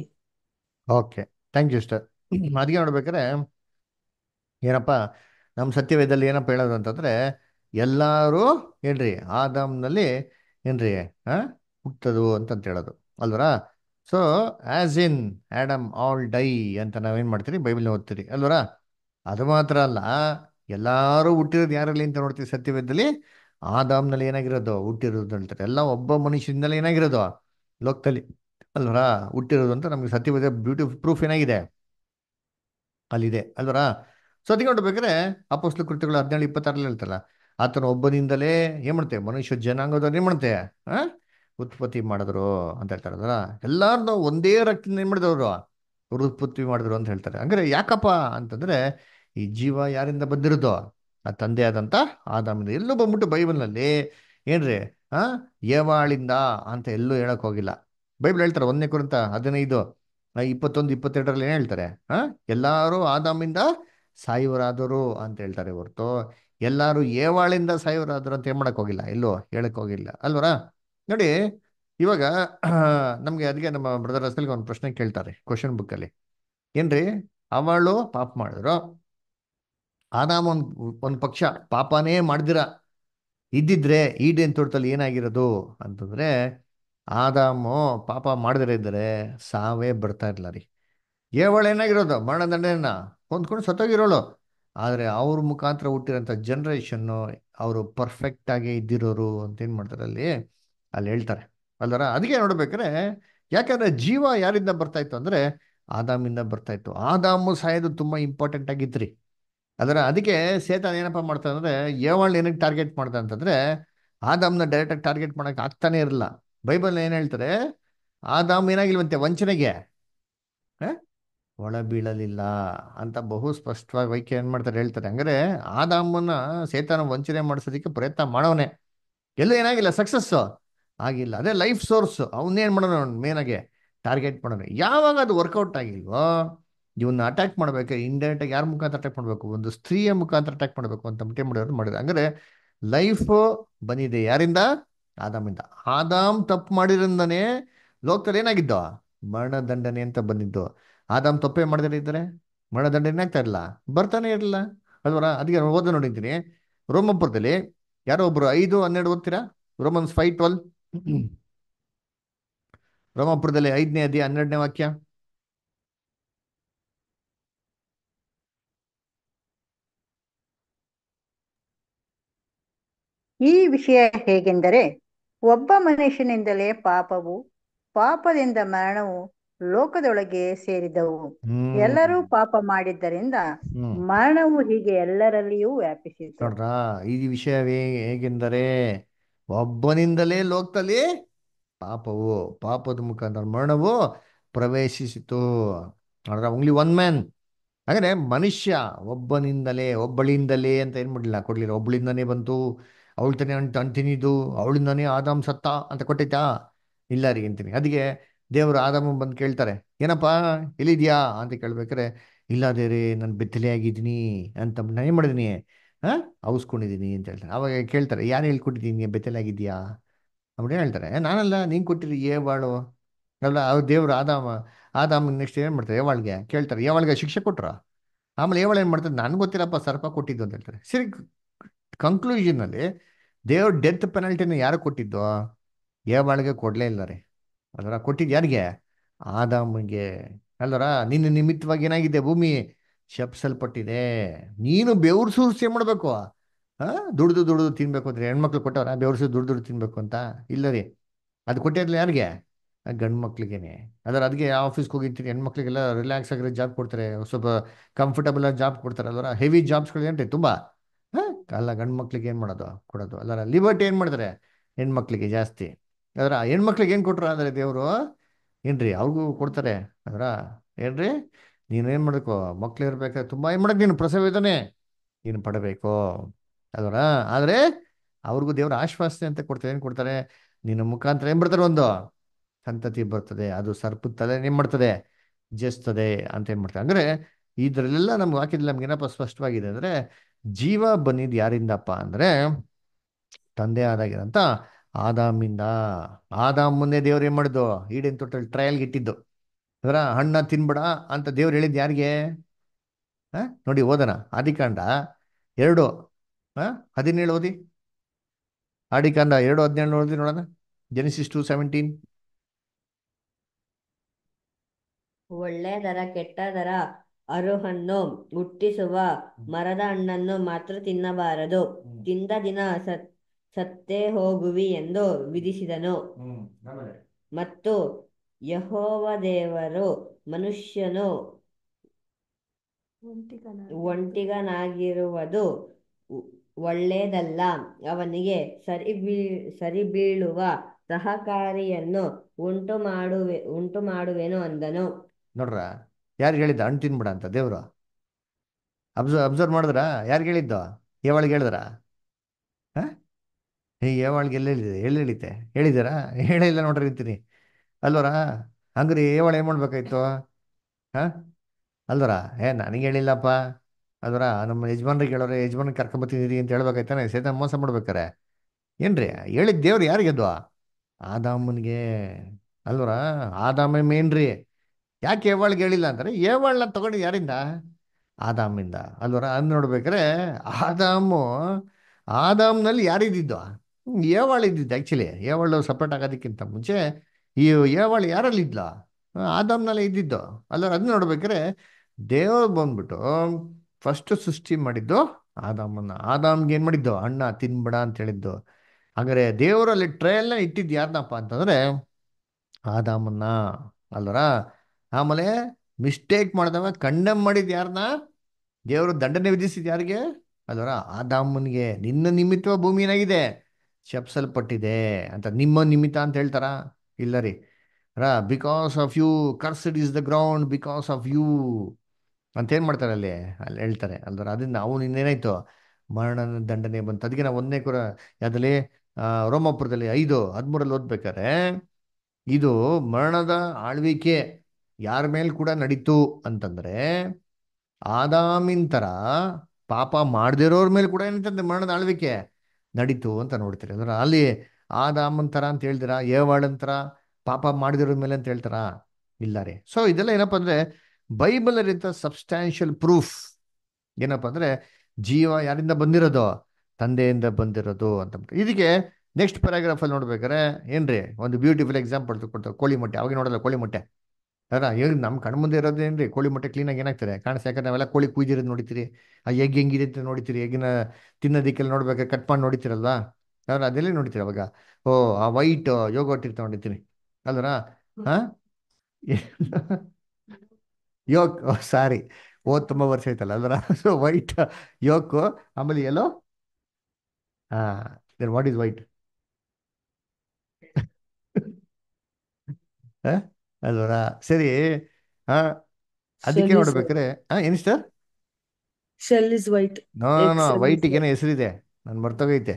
ಓಕೆ ಥ್ಯಾಂಕ್ ಯು ಸರ್ ಅದಕ್ಕೆ ನೋಡ್ಬೇಕಾದ್ರೆ ಏನಪ್ಪ ನಮ್ಮ ಸತ್ಯವೇದಲ್ಲಿ ಏನಪ್ಪ ಹೇಳೋದು ಅಂತಂದ್ರೆ ಎಲ್ಲರೂ ಏನ್ರಿ ಆದಾಮ್ನಲ್ಲಿ ಏನ್ರಿ ಹುಟ್ಟದು ಅಂತಂತ ಹೇಳೋದು ಅಲ್ವರ so as in Adam all die ಅಂತ ನಾವೇನು ಮಾಡ್ತೀರಿ ಬೈಬಲ್ನ ಓದ್ತೀರಿ ಅಲ್ವರ ಅದು ಮಾತ್ರ ಅಲ್ಲ ಎಲ್ಲರೂ ಹುಟ್ಟಿರೋದು ಯಾರಲ್ಲಿ ಅಂತ ನೋಡ್ತೀವಿ ಸತ್ಯವೇದದಲ್ಲಿ ಆದಾಮ್ನಲ್ಲಿ ಏನಾಗಿರೋದು ಹುಟ್ಟಿರೋದು ಹೇಳ್ತಾರೆ ಎಲ್ಲ ಒಬ್ಬ ಮನುಷ್ಯನಿಂದಲೇ ಏನಾಗಿರೋದು ಲೋಕದಲ್ಲಿ ಅಲ್ವರಾ ಹುಟ್ಟಿರೋದು ಅಂತ ನಮಗೆ ಸತ್ಯವಾದ ಬ್ಯೂಟಿ ಪ್ರೂಫ್ ಏನಾಗಿದೆ ಅಲ್ಲಿದೆ ಅಲ್ವರ ಸೊ ಅದಕ್ಕೆ ನೋಡ್ಬೇಕಾದ್ರೆ ಅಪಸ್ಲು ಕೃತಿಗಳು ಹದಿನೇಳು ಇಪ್ಪತ್ತಾರಲ್ಲಿ ಹೇಳ್ತಲ್ಲ ಆತನ ಒಬ್ಬನಿಂದಲೇ ಏನು ಮಾಡ್ತೆ ಮನುಷ್ಯ ಜನಾಂಗದವ್ರು ಏನು ಮಾಡ್ತೆ ಹಾಂ ಉತ್ಪತ್ತಿ ಮಾಡಿದ್ರು ಅಂತ ಅದರ ಎಲ್ಲಾರನ್ನೂ ಒಂದೇ ರಕ್ತದಿಂದ ಏನು ಮಾಡಿದವರು ಅವ್ರು ಉತ್ಪತ್ತಿ ಮಾಡಿದ್ರು ಅಂತ ಹೇಳ್ತಾರೆ ಅಂದರೆ ಯಾಕಪ್ಪ ಅಂತಂದರೆ ಈ ಜೀವ ಯಾರಿಂದ ಬಂದಿರೋದು ಆ ತಂದೆ ಆದಂತ ಆದಾಮಿಂದ ಎಲ್ಲೂ ಬಂದ್ಬಿಟ್ಟು ಬೈಬಲ್ನಲ್ಲಿ ಏನ್ರಿ ಆ ಏವಾಳಿಂದ ಅಂತ ಎಲ್ಲೂ ಹೇಳಕ್ ಹೋಗಿಲ್ಲ ಬೈಬಲ್ ಹೇಳ್ತಾರೆ ಒಂದನೇ ಕುರಿತ ಹದಿನೈದು ಇಪ್ಪತ್ತೊಂದು ಇಪ್ಪತ್ತೆರಡರಲ್ಲಿ ಏನು ಹೇಳ್ತಾರೆ ಹಾ ಎಲ್ಲರೂ ಆದಾಮಿಂದ ಸಾಯುವರಾದರು ಅಂತ ಹೇಳ್ತಾರೆ ಹೊರತು ಎಲ್ಲರೂ ಏವಾಳಿಂದ ಸಾಯುವರಾದರು ಅಂತ ಏನ್ ಮಾಡಕ್ ಹೋಗಿಲ್ಲ ಎಲ್ಲೋ ಹೇಳಕ್ ಹೋಗಿಲ್ಲ ಅಲ್ವರ ನೋಡಿ ಇವಾಗ ನಮಗೆ ಅದಕ್ಕೆ ನಮ್ಮ ಬ್ರದರ್ ಅಸಲ್ಗೆ ಒಂದು ಪ್ರಶ್ನೆ ಕೇಳ್ತಾರೆ ಕ್ವಶನ್ ಬುಕ್ಕಲ್ಲಿ ಏನ್ರಿ ಅವಳು ಪಾಪ ಮಾಡಿದ್ರು ಆದಾಮ ಒಂದು ಒಂದು ಪಕ್ಷ ಪಾಪನೇ ಮಾಡ್ದಿರ ಇದ್ದಿದ್ರೆ ಈಡೇನ್ ತೋಟದಲ್ಲಿ ಏನಾಗಿರೋದು ಅಂತಂದ್ರೆ ಆದಾಮು ಪಾಪ ಮಾಡಿದ್ರೆ ಇದ್ದರೆ ಸಾವೇ ಬರ್ತಾ ಇರಲಿಲ್ಲ ರೀ ಏವಳು ಏನಾಗಿರೋದು ಮರಣದಂಡನೆಯನ್ನು ಹೊಂದ್ಕೊಂಡು ಸತ್ತೋಗಿರೋಳು ಆದರೆ ಅವ್ರ ಮುಖಾಂತರ ಹುಟ್ಟಿರೋಂಥ ಜನ್ರೇಷನ್ನು ಅವರು ಪರ್ಫೆಕ್ಟಾಗಿ ಇದ್ದಿರೋರು ಅಂತೇನು ಮಾಡ್ತಾರೆ ಅಲ್ಲಿ ಅಲ್ಲಿ ಹೇಳ್ತಾರೆ ಅಲ್ದರ ಅದಕ್ಕೆ ನೋಡ್ಬೇಕ್ರೆ ಯಾಕಂದ್ರೆ ಜೀವ ಯಾರಿಂದ ಬರ್ತಾಯಿತ್ತು ಅಂದರೆ ಆದಾಮಿಂದ ಬರ್ತಾಯಿತ್ತು ಆದಾಮು ಸಾಯೋದು ತುಂಬ ಇಂಪಾರ್ಟೆಂಟ್ ಆಗಿತ್ತು ರೀ ಅದರ ಅದಕ್ಕೆ ಸೇತಾನ್ ಏನಪ್ಪ ಮಾಡ್ತಾನೆ ಅಂದರೆ ಯೋವಾಳ್ ಏನಕ್ಕೆ ಟಾರ್ಗೆಟ್ ಮಾಡ್ದ ಅಂತಂದ್ರೆ ಆದಾಮ್ನ ಡೈರೆಕ್ಟಾಗಿ ಟಾರ್ಗೆಟ್ ಮಾಡೋಕ್ಕೆ ಆಗ್ತಾನೇ ಇರಲ್ಲ ಬೈಬಲ್ ಏನು ಹೇಳ್ತಾರೆ ಆದಾಮ್ ಏನಾಗಿಲ್ವಂತೆ ವಂಚನೆಗೆ ಒಳ ಬೀಳಲಿಲ್ಲ ಅಂತ ಬಹು ಸ್ಪಷ್ಟವಾಗಿ ವೈಖ್ಯ ಏನು ಮಾಡ್ತಾರೆ ಹೇಳ್ತಾರೆ ಹಂಗಾರೆ ಆದಾಮನ್ನ ಸೇತಾನ ವಂಚನೆ ಮಾಡಿಸೋದಕ್ಕೆ ಪ್ರಯತ್ನ ಮಾಡೋವನೇ ಎಲ್ಲೂ ಏನಾಗಿಲ್ಲ ಸಕ್ಸಸ್ಸು ಆಗಿಲ್ಲ ಅದೇ ಲೈಫ್ ಸೋರ್ಸು ಅವನ್ನೇನು ಮಾಡೋಣ ಮೇನಾಗೆ ಟಾರ್ಗೆಟ್ ಮಾಡೋಣ ಯಾವಾಗ ಅದು ವರ್ಕೌಟ್ ಆಗಿಲ್ವೋ ಇವನ್ನ ಅಟ್ಯಾಕ್ ಮಾಡಬೇಕು ಆಗಿ ಯಾರ ಮುಖಾಂತರ ಅಟ್ಯಾಕ್ ಮಾಡಬೇಕು ಒಂದು ಸ್ತ್ರೀಯ ಮುಖಾಂತರ ಅಟ್ಯಾಕ್ ಮಾಡಬೇಕು ಅಂತ ಟೀಮ್ ಮಾಡೋರು ಮಾಡಿದ್ರು ಅಂದ್ರೆ ಲೈಫ್ ಬಂದಿದೆ ಯಾರಿಂದ ಆದಾಮಿಂದ ಆದಾಮ್ ತಪ್ಪು ಮಾಡಿದ್ರಿಂದನೇ ಲೋಕದಲ್ಲಿ ಮರಣ ಮರಣದಂಡನೆ ಅಂತ ಬಂದಿದ್ದು ಆದಾಮ್ ತಪ್ಪೇ ಮಾಡಿದ್ರೆ ಇದ್ದಾರೆ ಮರಣದಂಡನೆ ಆಗ್ತಾ ಇರಲಿಲ್ಲ ಬರ್ತಾನೆ ಇರಲಿಲ್ಲ ಅದರ ಅದಕ್ಕೆ ಓದ್ ನೋಡಿದ್ದೀನಿ ರೋಮಪುರದಲ್ಲಿ ಯಾರೋ ಒಬ್ರು ಐದು ಹನ್ನೆರಡು ಓದ್ತೀರಾ ರೋಮನ್ಸ್ ಫೈವ್ ಟ್ವೆಲ್ ರೋಮಪುರದಲ್ಲಿ ಐದನೇ ಅದಿ ಹನ್ನೆರಡನೇ ವಾಕ್ಯ ಈ ವಿಷಯ ಹೇಗೆಂದರೆ ಒಬ್ಬ ಮನುಷ್ಯನಿಂದಲೇ ಪಾಪವು ಪಾಪದಿಂದ ಮರಣವು ಲೋಕದೊಳಗೆ ಸೇರಿದವು ಎಲ್ಲರೂ ಪಾಪ ಮಾಡಿದ್ದರಿಂದ ಮರಣವು ಹೀಗೆ ಎಲ್ಲರಲ್ಲಿಯೂ ವ್ಯಾಪಿಸಿತು ಈ ವಿಷಯವೇ ಹೇಗೆಂದರೆ ಒಬ್ಬನಿಂದಲೇ ಲೋಕದಲ್ಲಿ ಪಾಪವು ಪಾಪದ ಮುಖಾಂತರ ಮರಣವು ಪ್ರವೇಶಿಸಿತು ನೋಡ್ರ ಓನ್ಲಿ ಒನ್ ಮ್ಯಾನ್ ಹಾಗಾದ್ರೆ ಮನುಷ್ಯ ಒಬ್ಬನಿಂದಲೇ ಒಬ್ಬಳಿಂದಲೇ ಅಂತ ಏನ್ ಮಾಡಲಿಲ್ಲ ಕೊಡ್ಲಿಲ್ಲ ಒಬ್ಬಳಿಂದನೇ ಬಂತು ಅವಳು ತಾನೇ ಅಂತ ಅಂತಿನಿದ್ದು ಅವಳಿಂದನೇ ಆದಾಮ್ ಸತ್ತ ಅಂತ ಕೊಟ್ಟೈತಾ ಇಲ್ಲ ರೀ ಅಂತೀನಿ ಅದಕ್ಕೆ ದೇವರು ಆದಾಮ ಬಂದು ಕೇಳ್ತಾರೆ ಏನಪ್ಪಾ ಎಲ್ಲಿದ್ಯಾ ಅಂತ ಕೇಳ್ಬೇಕಾರೆ ಇಲ್ಲ ದೇವ್ರಿ ನಾನು ಬೆತ್ತಲೆ ಆಗಿದ್ದೀನಿ ಅಂತ ನಾನು ಏನು ಮಾಡಿದ್ದೀನಿ ಹಾಂ ಔಸ್ಕೊಂಡಿದ್ದೀನಿ ಅಂತ ಹೇಳ್ತಾರೆ ಅವಾಗ ಕೇಳ್ತಾರೆ ಯಾರು ಹೇಳ್ಕೊಟ್ಟಿದ್ದೀನಿ ಬೆತ್ತಲೆ ಆಗಿದ್ಯಾ ಅವ್ರು ಹೇಳ್ತಾರೆ ನಾನಲ್ಲ ನೀನು ಕೊಟ್ಟಿರಿ ಏ ಬಾಳು ಅಲ್ಲ ಅವ್ರು ದೇವ್ರು ಆದಾಮ ಆದಾಮ ನೆಕ್ಸ್ಟ್ ಏನು ಮಾಡ್ತಾರೆ ಯಾವಾಳಿಗೆ ಕೇಳ್ತಾರೆ ಯಾವಾಳಿಗೆ ಶಿಕ್ಷೆ ಕೊಟ್ರ ಆಮೇಲೆ ಯಾವಳು ಏನು ಮಾಡ್ತಾರೆ ನನಗೆ ಗೊತ್ತಿಲ್ಲಪ್ಪ ಸರ್ಪ ಕೊಟ್ಟಿದ್ದು ಅಂತ ಹೇಳ್ತಾರೆ ಸರಿ ಕನ್ಕ್ಲೂಷನಲ್ಲಿ ದೇವ್ರ ಡೆತ್ ಪೆನಲ್ಟಿನ ಯಾರು ಕೊಟ್ಟಿದ್ದು ಬಾಳಿಗೆ ಕೊಡ್ಲೇ ಇಲ್ಲ ರೀ ಅದರ ಕೊಟ್ಟಿದ್ದು ಯಾರಿಗೆ ಆದಾಮಿಗೆ ಅಲ್ಲರ ನಿನ್ನ ನಿಮಿತ್ತವಾಗಿ ಏನಾಗಿದೆ ಭೂಮಿ ಶಪ್ಸಲ್ಪಟ್ಟಿದೆ ನೀನು ಬೆವ್ರು ಸೂರ್ಸಿ ಮಾಡಬೇಕು ಹಾಂ ದುಡ್ದು ದುಡ್ದು ತಿನ್ಬೇಕು ಅಂದ್ರೆ ಹೆಣ್ಮಕ್ಳು ಕೊಟ್ಟವ್ರ ಬೆವರ್ಸು ದುಡ್ದು ದುಡ್ದು ತಿನ್ಬೇಕು ಅಂತ ಇಲ್ಲ ರೀ ಅದು ಕೊಟ್ಟಿರಲಿಲ್ಲ ಯಾರಿಗೆ ಗಂಡು ಮಕ್ಳಿಗೇನೆ ಅದರ ಅದಕ್ಕೆ ಆಫೀಸ್ಗೆ ಹೋಗಿರ್ತೀನಿ ಹೆಣ್ಮಕ್ಳಿಗೆಲ್ಲ ರಿಲ್ಯಾಕ್ಸ್ ಆಗಿರೋ ಜಾಬ್ ಕೊಡ್ತಾರೆ ಸ್ವಲ್ಪ ಕಂಫರ್ಟಬಲ್ ಆಗಿ ಜಾಬ್ ಕೊಡ್ತಾರೆ ಅದರ ಹೆವಿ ಜಾಬ್ಸ್ಗಳು ಏನ್ರಿ ತುಂಬ ಅಲ್ಲ ಗಂಡು ಮಕ್ಳಿಗೆ ಏನು ಮಾಡೋದು ಕೊಡೋದು ಅಲ್ಲ ಲಿಬರ್ಟಿ ಏನು ಮಾಡಿದ್ರೆ ಹೆಣ್ಮಕ್ಳಿಗೆ ಜಾಸ್ತಿ ಅದರ ಹೆಣ್ಮಕ್ಳಿಗೆ ಏನು ಕೊಟ್ರು ಅಂದರೆ ದೇವರು ಏನ್ರಿ ಅವ್ರಿಗೂ ಕೊಡ್ತಾರೆ ಅದರ ಏನ್ರಿ ಏನು ಮಾಡಬೇಕು ಮಕ್ಳು ಇರ್ಬೇಕಾದ್ರೆ ತುಂಬ ಏನು ಮಾಡಕ್ಕೆ ನೀನು ಪ್ರಸವ ಇದ್ದಾನೆ ನೀನು ಪಡಬೇಕು ಅದರ ಆದರೆ ಅವ್ರಿಗೂ ದೇವರ ಆಶ್ವಾಸನೆ ಅಂತ ಕೊಡ್ತಾರೆ ಏನು ಕೊಡ್ತಾರೆ ನಿನ್ನ ಮುಖಾಂತರ ಏನು ಬರ್ತಾರೆ ಒಂದು ಸಂತತಿ ಬರ್ತದೆ ಅದು ಸರ್ಪದ ತಲೆ ಏನು ಮಾಡ್ತದೆ ಜಸ್ತದೆ ಅಂತ ಏನು ಮಾಡ್ತಾರೆ ಅಂದರೆ ಇದರಲ್ಲೆಲ್ಲ ನಮ್ಗೆ ಹಾಕಿದ್ರೆ ನಮ್ಗೆ ಏನಪ್ಪ ಸ್ಪಷ್ಟವಾಗಿದೆ ಅಂದರೆ ಜೀವ ಬಂದಿದ್ದು ಯಾರಿಂದಪ್ಪ ಅಂದ್ರೆ ತಂದೆ ಆದಾಗಿರಂತ ಆದಾಮಿಂದ ಆದಾಮ್ ಮುಂದೆ ದೇವ್ರು ಏನು ಮಾಡಿದ್ದು ಈಡೇನ್ ತೊಟ್ಟಲ್ಲಿ ಟ್ರಯಲ್ಗೆ ಇಟ್ಟಿದ್ದು ಇವರ ಹಣ್ಣ ತಿನ್ಬೇಡ ಅಂತ ದೇವ್ರು ಹೇಳಿದ್ ಯಾರಿಗೆ ನೋಡಿ ಓದನ ಆದಿಕಾಂಡ ಎರಡು ಹದಿನೇಳು ಓದಿ ಆದಿಕಾಂಡ ಎರಡು ಹದಿನೇಳು ಓದಿ ನೋಡೋಣ ಜೆನಿಸಿಸ್ ಟು ಸೆವೆಂಟೀನ್ ಒಳ್ಳೆದರ ಕೆಟ್ಟದರ ಅರುಹನ್ನು ಹುಟ್ಟಿಸುವ ಮರದ ಹಣ್ಣನ್ನು ಮಾತ್ರ ತಿನ್ನಬಾರದು ತಿಂದ ದಿನ ಸತ್ ಸತ್ತೇ ಹೋಗುವಿ ಎಂದು ವಿಧಿಸಿದನು ಮತ್ತು ಯಹೋವ ದೇವರು ಮನುಷ್ಯನು ಒಂಟಿಗನಾಗಿರುವುದು ಒಳ್ಳೆಯದಲ್ಲ ಅವನಿಗೆ ಸರಿ ಬೀ ಸರಿ ಬೀಳುವ ಸಹಕಾರಿಯನ್ನು ಉಂಟು ಮಾಡುವೆ ಉಂಟು ಮಾಡುವೆನು ಅಂದನು ನೋಡ್ರ ಯಾರು ಹೇಳಿದ್ದ ಹಣ್ಣು ತಿನ್ಬಿಡ ಅಂತ ದೇವರು ಅಬ್ಸರ್ ಅಬ್ಸರ್ವ್ ಮಾಡಿದ್ರ ಯಾರಿಗೆ ಹೇಳಿದ್ದ ಯಾವಳಿಗೆ ಹೇಳಿದ್ರ ಹಾಂ ಹೇ ಯಾವಳಿಗೆ ಹೇಳಿದೆ ಎಲ್ಲಿ ಹೇಳಿತೆ ಹೇಳಿದ್ದೀರಾ ಹೇಳೇ ಇಲ್ಲ ನೋಡ್ರಿ ಅಂತೀನಿ ಅಲ್ವರ ಹಂಗ್ರಿ ಯಾವಳ ಏನು ಮಾಡ್ಬೇಕಾಯ್ತು ಹಾಂ ಅಲ್ವರ ಏ ನನಗೆ ಹೇಳಿಲ್ಲಪ್ಪ ಅಲ್ವರ ನಮ್ಮ ಯಜಮಾನ್ರಿಗೆ ಹೇಳೋರೆ ಯಜಮಾನ್ರಿಗೆ ಕರ್ಕೊಂಬತ್ತಿದ್ದೀರಿ ಅಂತ ಹೇಳ್ಬೇಕಾಯ್ತಾನೆ ಸೇತ ಮೋಸ ಮಾಡ್ಬೇಕಾರೆ ಏನ್ರಿ ಹೇಳಿದ ದೇವ್ರು ಯಾರಿಗೆದ್ವಾ ಆದಾಮನ್ಗೆ ಅಲ್ವರ ಆದಾಮ ಮೇನ್ರಿ ಯಾಕೆ ಏವಾಳ್ಗೆ ಹೇಳಿಲ್ಲ ಅಂದರೆ ಏವಾಳನ್ನ ತಗೊಂಡು ಯಾರಿಂದ ಆದಾಮಿಂದ ಅಲ್ವರ ಅದು ನೋಡ್ಬೇಕಾದ್ರೆ ಆದಾಮು ಆದಾಮ್ನಲ್ಲಿ ಯಾರಿದ್ದಿದ್ದು ಏವಾಳು ಇದ್ದಿದ್ದು ಆ್ಯಕ್ಚುಲಿ ಏವಾಳು ಸಪ್ರೇಟ್ ಆಗೋದಕ್ಕಿಂತ ಮುಂಚೆ ಈ ಏವಾಳು ಇದ್ಲಾ ಆದಾಮ್ನಲ್ಲೇ ಇದ್ದಿದ್ದು ಅಲ್ಲರ ಅದು ನೋಡ್ಬೇಕ್ರೆ ದೇವರು ಬಂದ್ಬಿಟ್ಟು ಫಸ್ಟ್ ಸೃಷ್ಟಿ ಮಾಡಿದ್ದು ಆದಾಮನ್ನ ಆದಾಮ್ಗೆ ಏನು ಮಾಡಿದ್ದು ಅಣ್ಣ ತಿನ್ಬಿಡ ಅಂತ ಹೇಳಿದ್ದು ಹಾಗಾದ್ರೆ ದೇವರಲ್ಲಿ ಟ್ರಯಲ್ನ ಇಟ್ಟಿದ್ದು ಯಾರನ್ನಪ್ಪ ಅಂತಂದರೆ ಆದಾಮನ್ನ ಅಲ್ಲರ ಆಮೇಲೆ ಮಿಸ್ಟೇಕ್ ಮಾಡ್ದವ ಕಂಡಮ್ ಮಾಡಿದ ಯಾರನ್ನ ದೇವರು ದಂಡನೆ ವಿಧಿಸಿದ ಯಾರಿಗೆ ಅದರ ಆದಾಮನಿಗೆ ನಿನ್ನ ನಿಮಿತ್ತ ಭೂಮಿ ಏನಾಗಿದೆ ಶಪ್ಸಲ್ಪಟ್ಟಿದೆ ಅಂತ ನಿಮ್ಮ ನಿಮಿತ್ತ ಅಂತ ಹೇಳ್ತಾರಾ ಇಲ್ಲ ರೀ ರಾ because of you cursed is the ground because of you ಅಂತ ಏನ್ ಮಾಡ್ತಾರೆ ಅಲ್ಲಿ ಅಲ್ಲಿ ಹೇಳ್ತಾರೆ ಅಲ್ದರ ಅದರಿಂದ ಅವನು ಇನ್ನೇನಾಯ್ತು ಮರಣ ದಂಡನೆ ಬಂತು ಅದಕ್ಕೆ ನಾವು ಒಂದನೇ ಕೂಡ ಯಾವುದಲ್ಲಿ ರೋಮಾಪುರದಲ್ಲಿ ಐದು ಹದಿಮೂರಲ್ಲಿ ಓದ್ಬೇಕಾದ್ರೆ ಇದು ಮರಣದ ಆಳ್ವಿಕೆ ಯಾರ ಮೇಲೆ ಕೂಡ ನಡೀತು ಅಂತಂದ್ರೆ ತರ ಪಾಪ ಮಾಡದಿರೋರ ಮೇಲೆ ಕೂಡ ಏನಂತಂದ್ರೆ ಮರಣದ ಆಳ್ವಿಕೆ ನಡೀತು ಅಂತ ನೋಡ್ತೀರಿ ಅಂದ್ರೆ ಅಲ್ಲಿ ಆದಾಮಂತರ ಅಂತ ಹೇಳ್ದಿರಾ ಏವಾಳಂತರ ಪಾಪ ಮಾಡಿದಿರೋ ಮೇಲೆ ಅಂತ ಹೇಳ್ತಾರ ಇಲ್ಲ ರೀ ಸೊ ಇದೆಲ್ಲ ಏನಪ್ಪ ಅಂದ್ರೆ ಬೈಬಲ್ ಅಲ್ಲಿಂತ ಸಬ್ಸ್ಟ್ಯಾನ್ಷಿಯಲ್ ಪ್ರೂಫ್ ಏನಪ್ಪ ಅಂದ್ರೆ ಜೀವ ಯಾರಿಂದ ಬಂದಿರೋದು ತಂದೆಯಿಂದ ಬಂದಿರೋದು ಅಂತ ಇದಕ್ಕೆ ನೆಕ್ಸ್ಟ್ ಪ್ಯಾರಾಗ್ರಾಫಲ್ಲಿ ನೋಡ್ಬೇಕಾರೆ ಏನ್ರಿ ಒಂದು ಬ್ಯೂಟಿಫುಲ್ ಎಕ್ಸಾಂಪಲ್ ಕೊಡ್ತಾರೆ ಕೋಳಿ ಮೊಟ್ಟೆ ಅವಾಗ ನೋಡಲ್ಲ ಕೋಳಿ ಮೊಟ್ಟೆ ಅದ ಏಳು ನಮ್ಮ ಕಣ್ಣು ಮುಂದೆ ಇರೋದೇನು ರೀ ಕೋಳಿ ಮೊಟ್ಟೆ ಕ್ಲೀನಾಗಿ ಏನಾಗ್ತಾರೆ ಕಾಣಿಸ್ ಯಾಕಂದ್ರೆ ನಾವೆಲ್ಲ ಕೋಳಿ ಕುಯ್ದಿರೋದು ನೋಡಿತೀರಿ ಆ ಎಗ್ ಹೆಂಗಿದೆ ಅಂತ ನೋಡಿತೀರಿ ಎಗ್ನ ತಿನ್ನೋದಿಕ್ಕೆಲ್ಲ ನೋಡ್ಬೇಕಾದ್ರೆ ಕಟ್ ಮಾಡಿ ನೋಡ್ತೀರಲ್ಲ ಅವ್ರು ಅದೆಲ್ಲೇ ನೋಡಿತೀರಿ ಅವಾಗ ಓ ಆ ವೈಟ್ ಯೋಗೋಟ್ ಇರ್ತಾ ನೋಡಿತೀರಿ ಅಲ್ವರ ಹಾ ಯೋಕ್ ಸಾರಿ ಓದ್ ತುಂಬ ವರ್ಷ ಆಯ್ತಲ್ಲ ಅಲ್ವರ ಸೊ ವೈಟ್ ಯೋಗ ಆಮೇಲೆ ಎಲ್ಲೋ ಹಾ ದೆನ್ ವಾಟ್ ಈಸ್ ವೈಟ್ ಹಾ ಅಲ್ವಾ ಸರಿ ಹಾ ಅದಕ್ಕೆ ಶೆಲ್ ಇಸ್ ಹಾ ಏನು sir shell white no no egg no is ಏನೋ ವೈಟ್ ಹೆಸರಿದೆ ನಾನು ಮರ್ತೋಗೈತೆ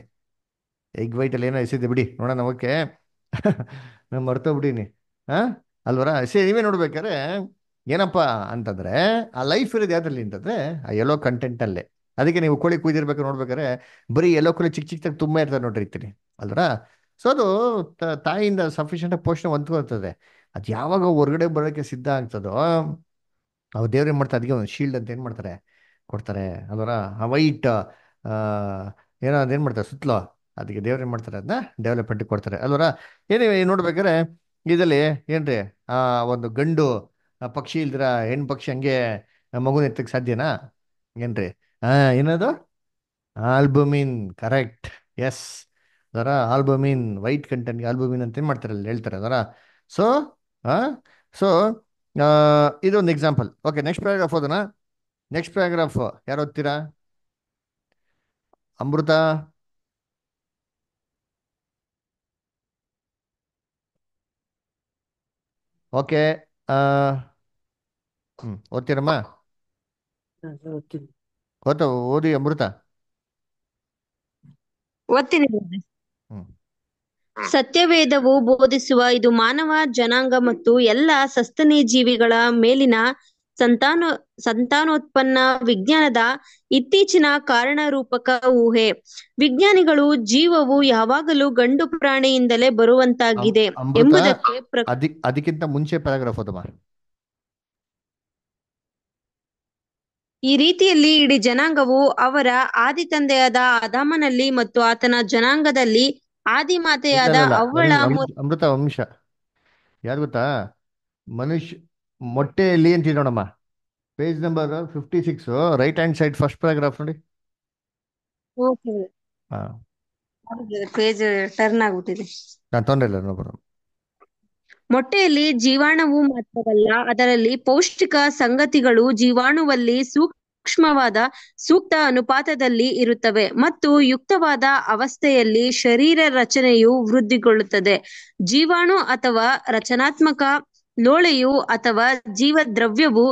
ಎಗ್ ವೈಟಲ್ಲಿ ಏನೋ ಹೆಸರಿದೆ ಬಿಡಿ ನೋಡೋಣ ಓಕೆ ನಾನು ಮರ್ತೋಗ್ಬಿಟ್ಟಿನಿ ಹಾ ಅಲ್ವರ ಸರಿ ನೀವೇ ನೋಡ್ಬೇಕಾದ್ರೆ ಏನಪ್ಪ ಅಂತಂದ್ರೆ ಆ ಲೈಫ್ ಇರೋದು ಯಾವ್ದ್ರಲ್ಲಿ ಅಂತಂದ್ರೆ ಆ ಕಂಟೆಂಟ್ ಅಲ್ಲೇ ಅದಕ್ಕೆ ನೀವು ಕೋಳಿ ಕುಯ್ದಿರ್ಬೇಕು ನೋಡ್ಬೇಕಾದ್ರೆ ಬರೀ ಎಲ್ಲೋ ಕೋಳಿ ಚಿಕ್ಕ ಚಿಕ್ಕದಾಗ ತುಂಬ ಇರ್ತದೆ ನೋಡಿರ್ತೀನಿ ಅಲ್ವರ ಸೊ ಅದು ತಾಯಿಯಿಂದ ಸಫಿಷಿಯಂಟ್ ಪೋಷಣೆ ಹೊಂದ್ಕೊಳ್ತದೆ ಅದು ಯಾವಾಗ ಹೊರಗಡೆ ಬರೋಕ್ಕೆ ಸಿದ್ಧ ಆಗ್ತದೋ ಅವ್ರು ದೇವ್ರೇನು ಮಾಡ್ತಾರೆ ಅದಕ್ಕೆ ಒಂದು ಶೀಲ್ಡ್ ಅಂತ ಏನು ಮಾಡ್ತಾರೆ ಕೊಡ್ತಾರೆ ಅದರ ವೈಟ್ ಏನೋ ಅದೇನು ಮಾಡ್ತಾರೆ ಸುತ್ತಲೋ ಅದಕ್ಕೆ ದೇವ್ರು ಮಾಡ್ತಾರೆ ಅದನ್ನ ಡೆವಲಪ್ಮೆಂಟ್ ಕೊಡ್ತಾರೆ ಅದರ ಏನೇ ನೋಡ್ಬೇಕಾದ್ರೆ ಇದರಲ್ಲಿ ಏನ್ರಿ ಆ ಒಂದು ಗಂಡು ಪಕ್ಷಿ ಇಲ್ದಿರ ಹೆಣ್ಣು ಪಕ್ಷಿ ಹಂಗೆ ಮಗುನ ಎತ್ತಕ್ಕೆ ಸಾಧ್ಯನಾ ಏನ್ರಿ ಹಾಂ ಏನದು ಆಲ್ಬಮಿನ್ ಕರೆಕ್ಟ್ ಎಸ್ ಅದರ ಆಲ್ಬಮಿನ್ ವೈಟ್ ಕಂಟೆಂಟ್ಗೆ ಆಲ್ಬಮಿನ್ ಅಂತ ಏನು ಮಾಡ್ತಾರೆ ಅಲ್ಲಿ ಹೇಳ್ತಾರೆ ಅದರ ಸೊ ಸೊ ಇದೊಂದು ಎಕ್ಸಾಂಪಲ್ ಓಕೆ ನೆಕ್ಸ್ಟ್ ಪ್ಯಾರಾಗ್ರಾಫ್ ಓದೋಣ ನೆಕ್ಸ್ಟ್ ಪ್ಯಾರಾಗ್ರಾಫ್ ಯಾರು ಓದ್ತೀರಾ ಅಮೃತ ಓಕೆ ಓದ್ತೀರಮ್ಮ ಓದಿ ಅಮೃತ ಓದ್ತೀನಿ ಹ್ಮ್ ಸತ್ಯವೇದವು ಬೋಧಿಸುವ ಇದು ಮಾನವ ಜನಾಂಗ ಮತ್ತು ಎಲ್ಲ ಸಸ್ತನಿ ಜೀವಿಗಳ ಮೇಲಿನ ಸಂತಾನ ಸಂತಾನೋತ್ಪನ್ನ ವಿಜ್ಞಾನದ ಇತ್ತೀಚಿನ ಕಾರಣ ರೂಪಕ ಊಹೆ ವಿಜ್ಞಾನಿಗಳು ಜೀವವು ಯಾವಾಗಲೂ ಗಂಡು ಪ್ರಾಣಿಯಿಂದಲೇ ಬರುವಂತಾಗಿದೆ ಎಂಬುದಕ್ಕೆ ಅದಕ್ಕಿಂತ ಮುಂಚೆ ಪ್ಯಾರಾಗ್ರಾಫ್ ಈ ರೀತಿಯಲ್ಲಿ ಇಡೀ ಜನಾಂಗವು ಅವರ ಆದಿ ತಂದೆಯಾದ ಅದಾಮನಲ್ಲಿ ಮತ್ತು ಆತನ ಜನಾಂಗದಲ್ಲಿ ಆದಿಮಾತೆಯಾದ ಮಾತೆಯಾದ ಅವಳ ಅಮೃತ ಅಮೃತ ವಂಶ ಯಾರು ಗೊತ್ತಾ ಮನುಷ್ಯ ಮೊಟ್ಟೆಯಲ್ಲಿ ಅಂತ ನೋಡಮ್ಮ page number fifty six right hand side first paragraph ನೋಡಿ ಓಕೆ ಹಾ ಪೇಜ್ ಟರ್ನ್ ಆಗ್ಬಿಟ್ಟಿದೆ ನಾನು ತೊಂದರೆ ಇಲ್ಲ ಮೊಟ್ಟೆಯಲ್ಲಿ ಜೀವಾಣುವು ಮಾತ್ರವಲ್ಲ ಅದರಲ್ಲಿ ಪೌಷ್ಟಿಕ ಸಂಗತಿಗಳು ಜೀವಾಣುವಲ್ಲಿ ಸೂಕ್ಷ್ಮ ಸೂಕ್ಷ್ಮವಾದ ಸೂಕ್ತ ಅನುಪಾತದಲ್ಲಿ ಇರುತ್ತವೆ ಮತ್ತು ಯುಕ್ತವಾದ ಅವಸ್ಥೆಯಲ್ಲಿ ಶರೀರ ರಚನೆಯು ವೃದ್ಧಿಗೊಳ್ಳುತ್ತದೆ ಜೀವಾಣು ಅಥವಾ ರಚನಾತ್ಮಕ ಲೋಳೆಯು ಅಥವಾ ಜೀವದ್ರವ್ಯವು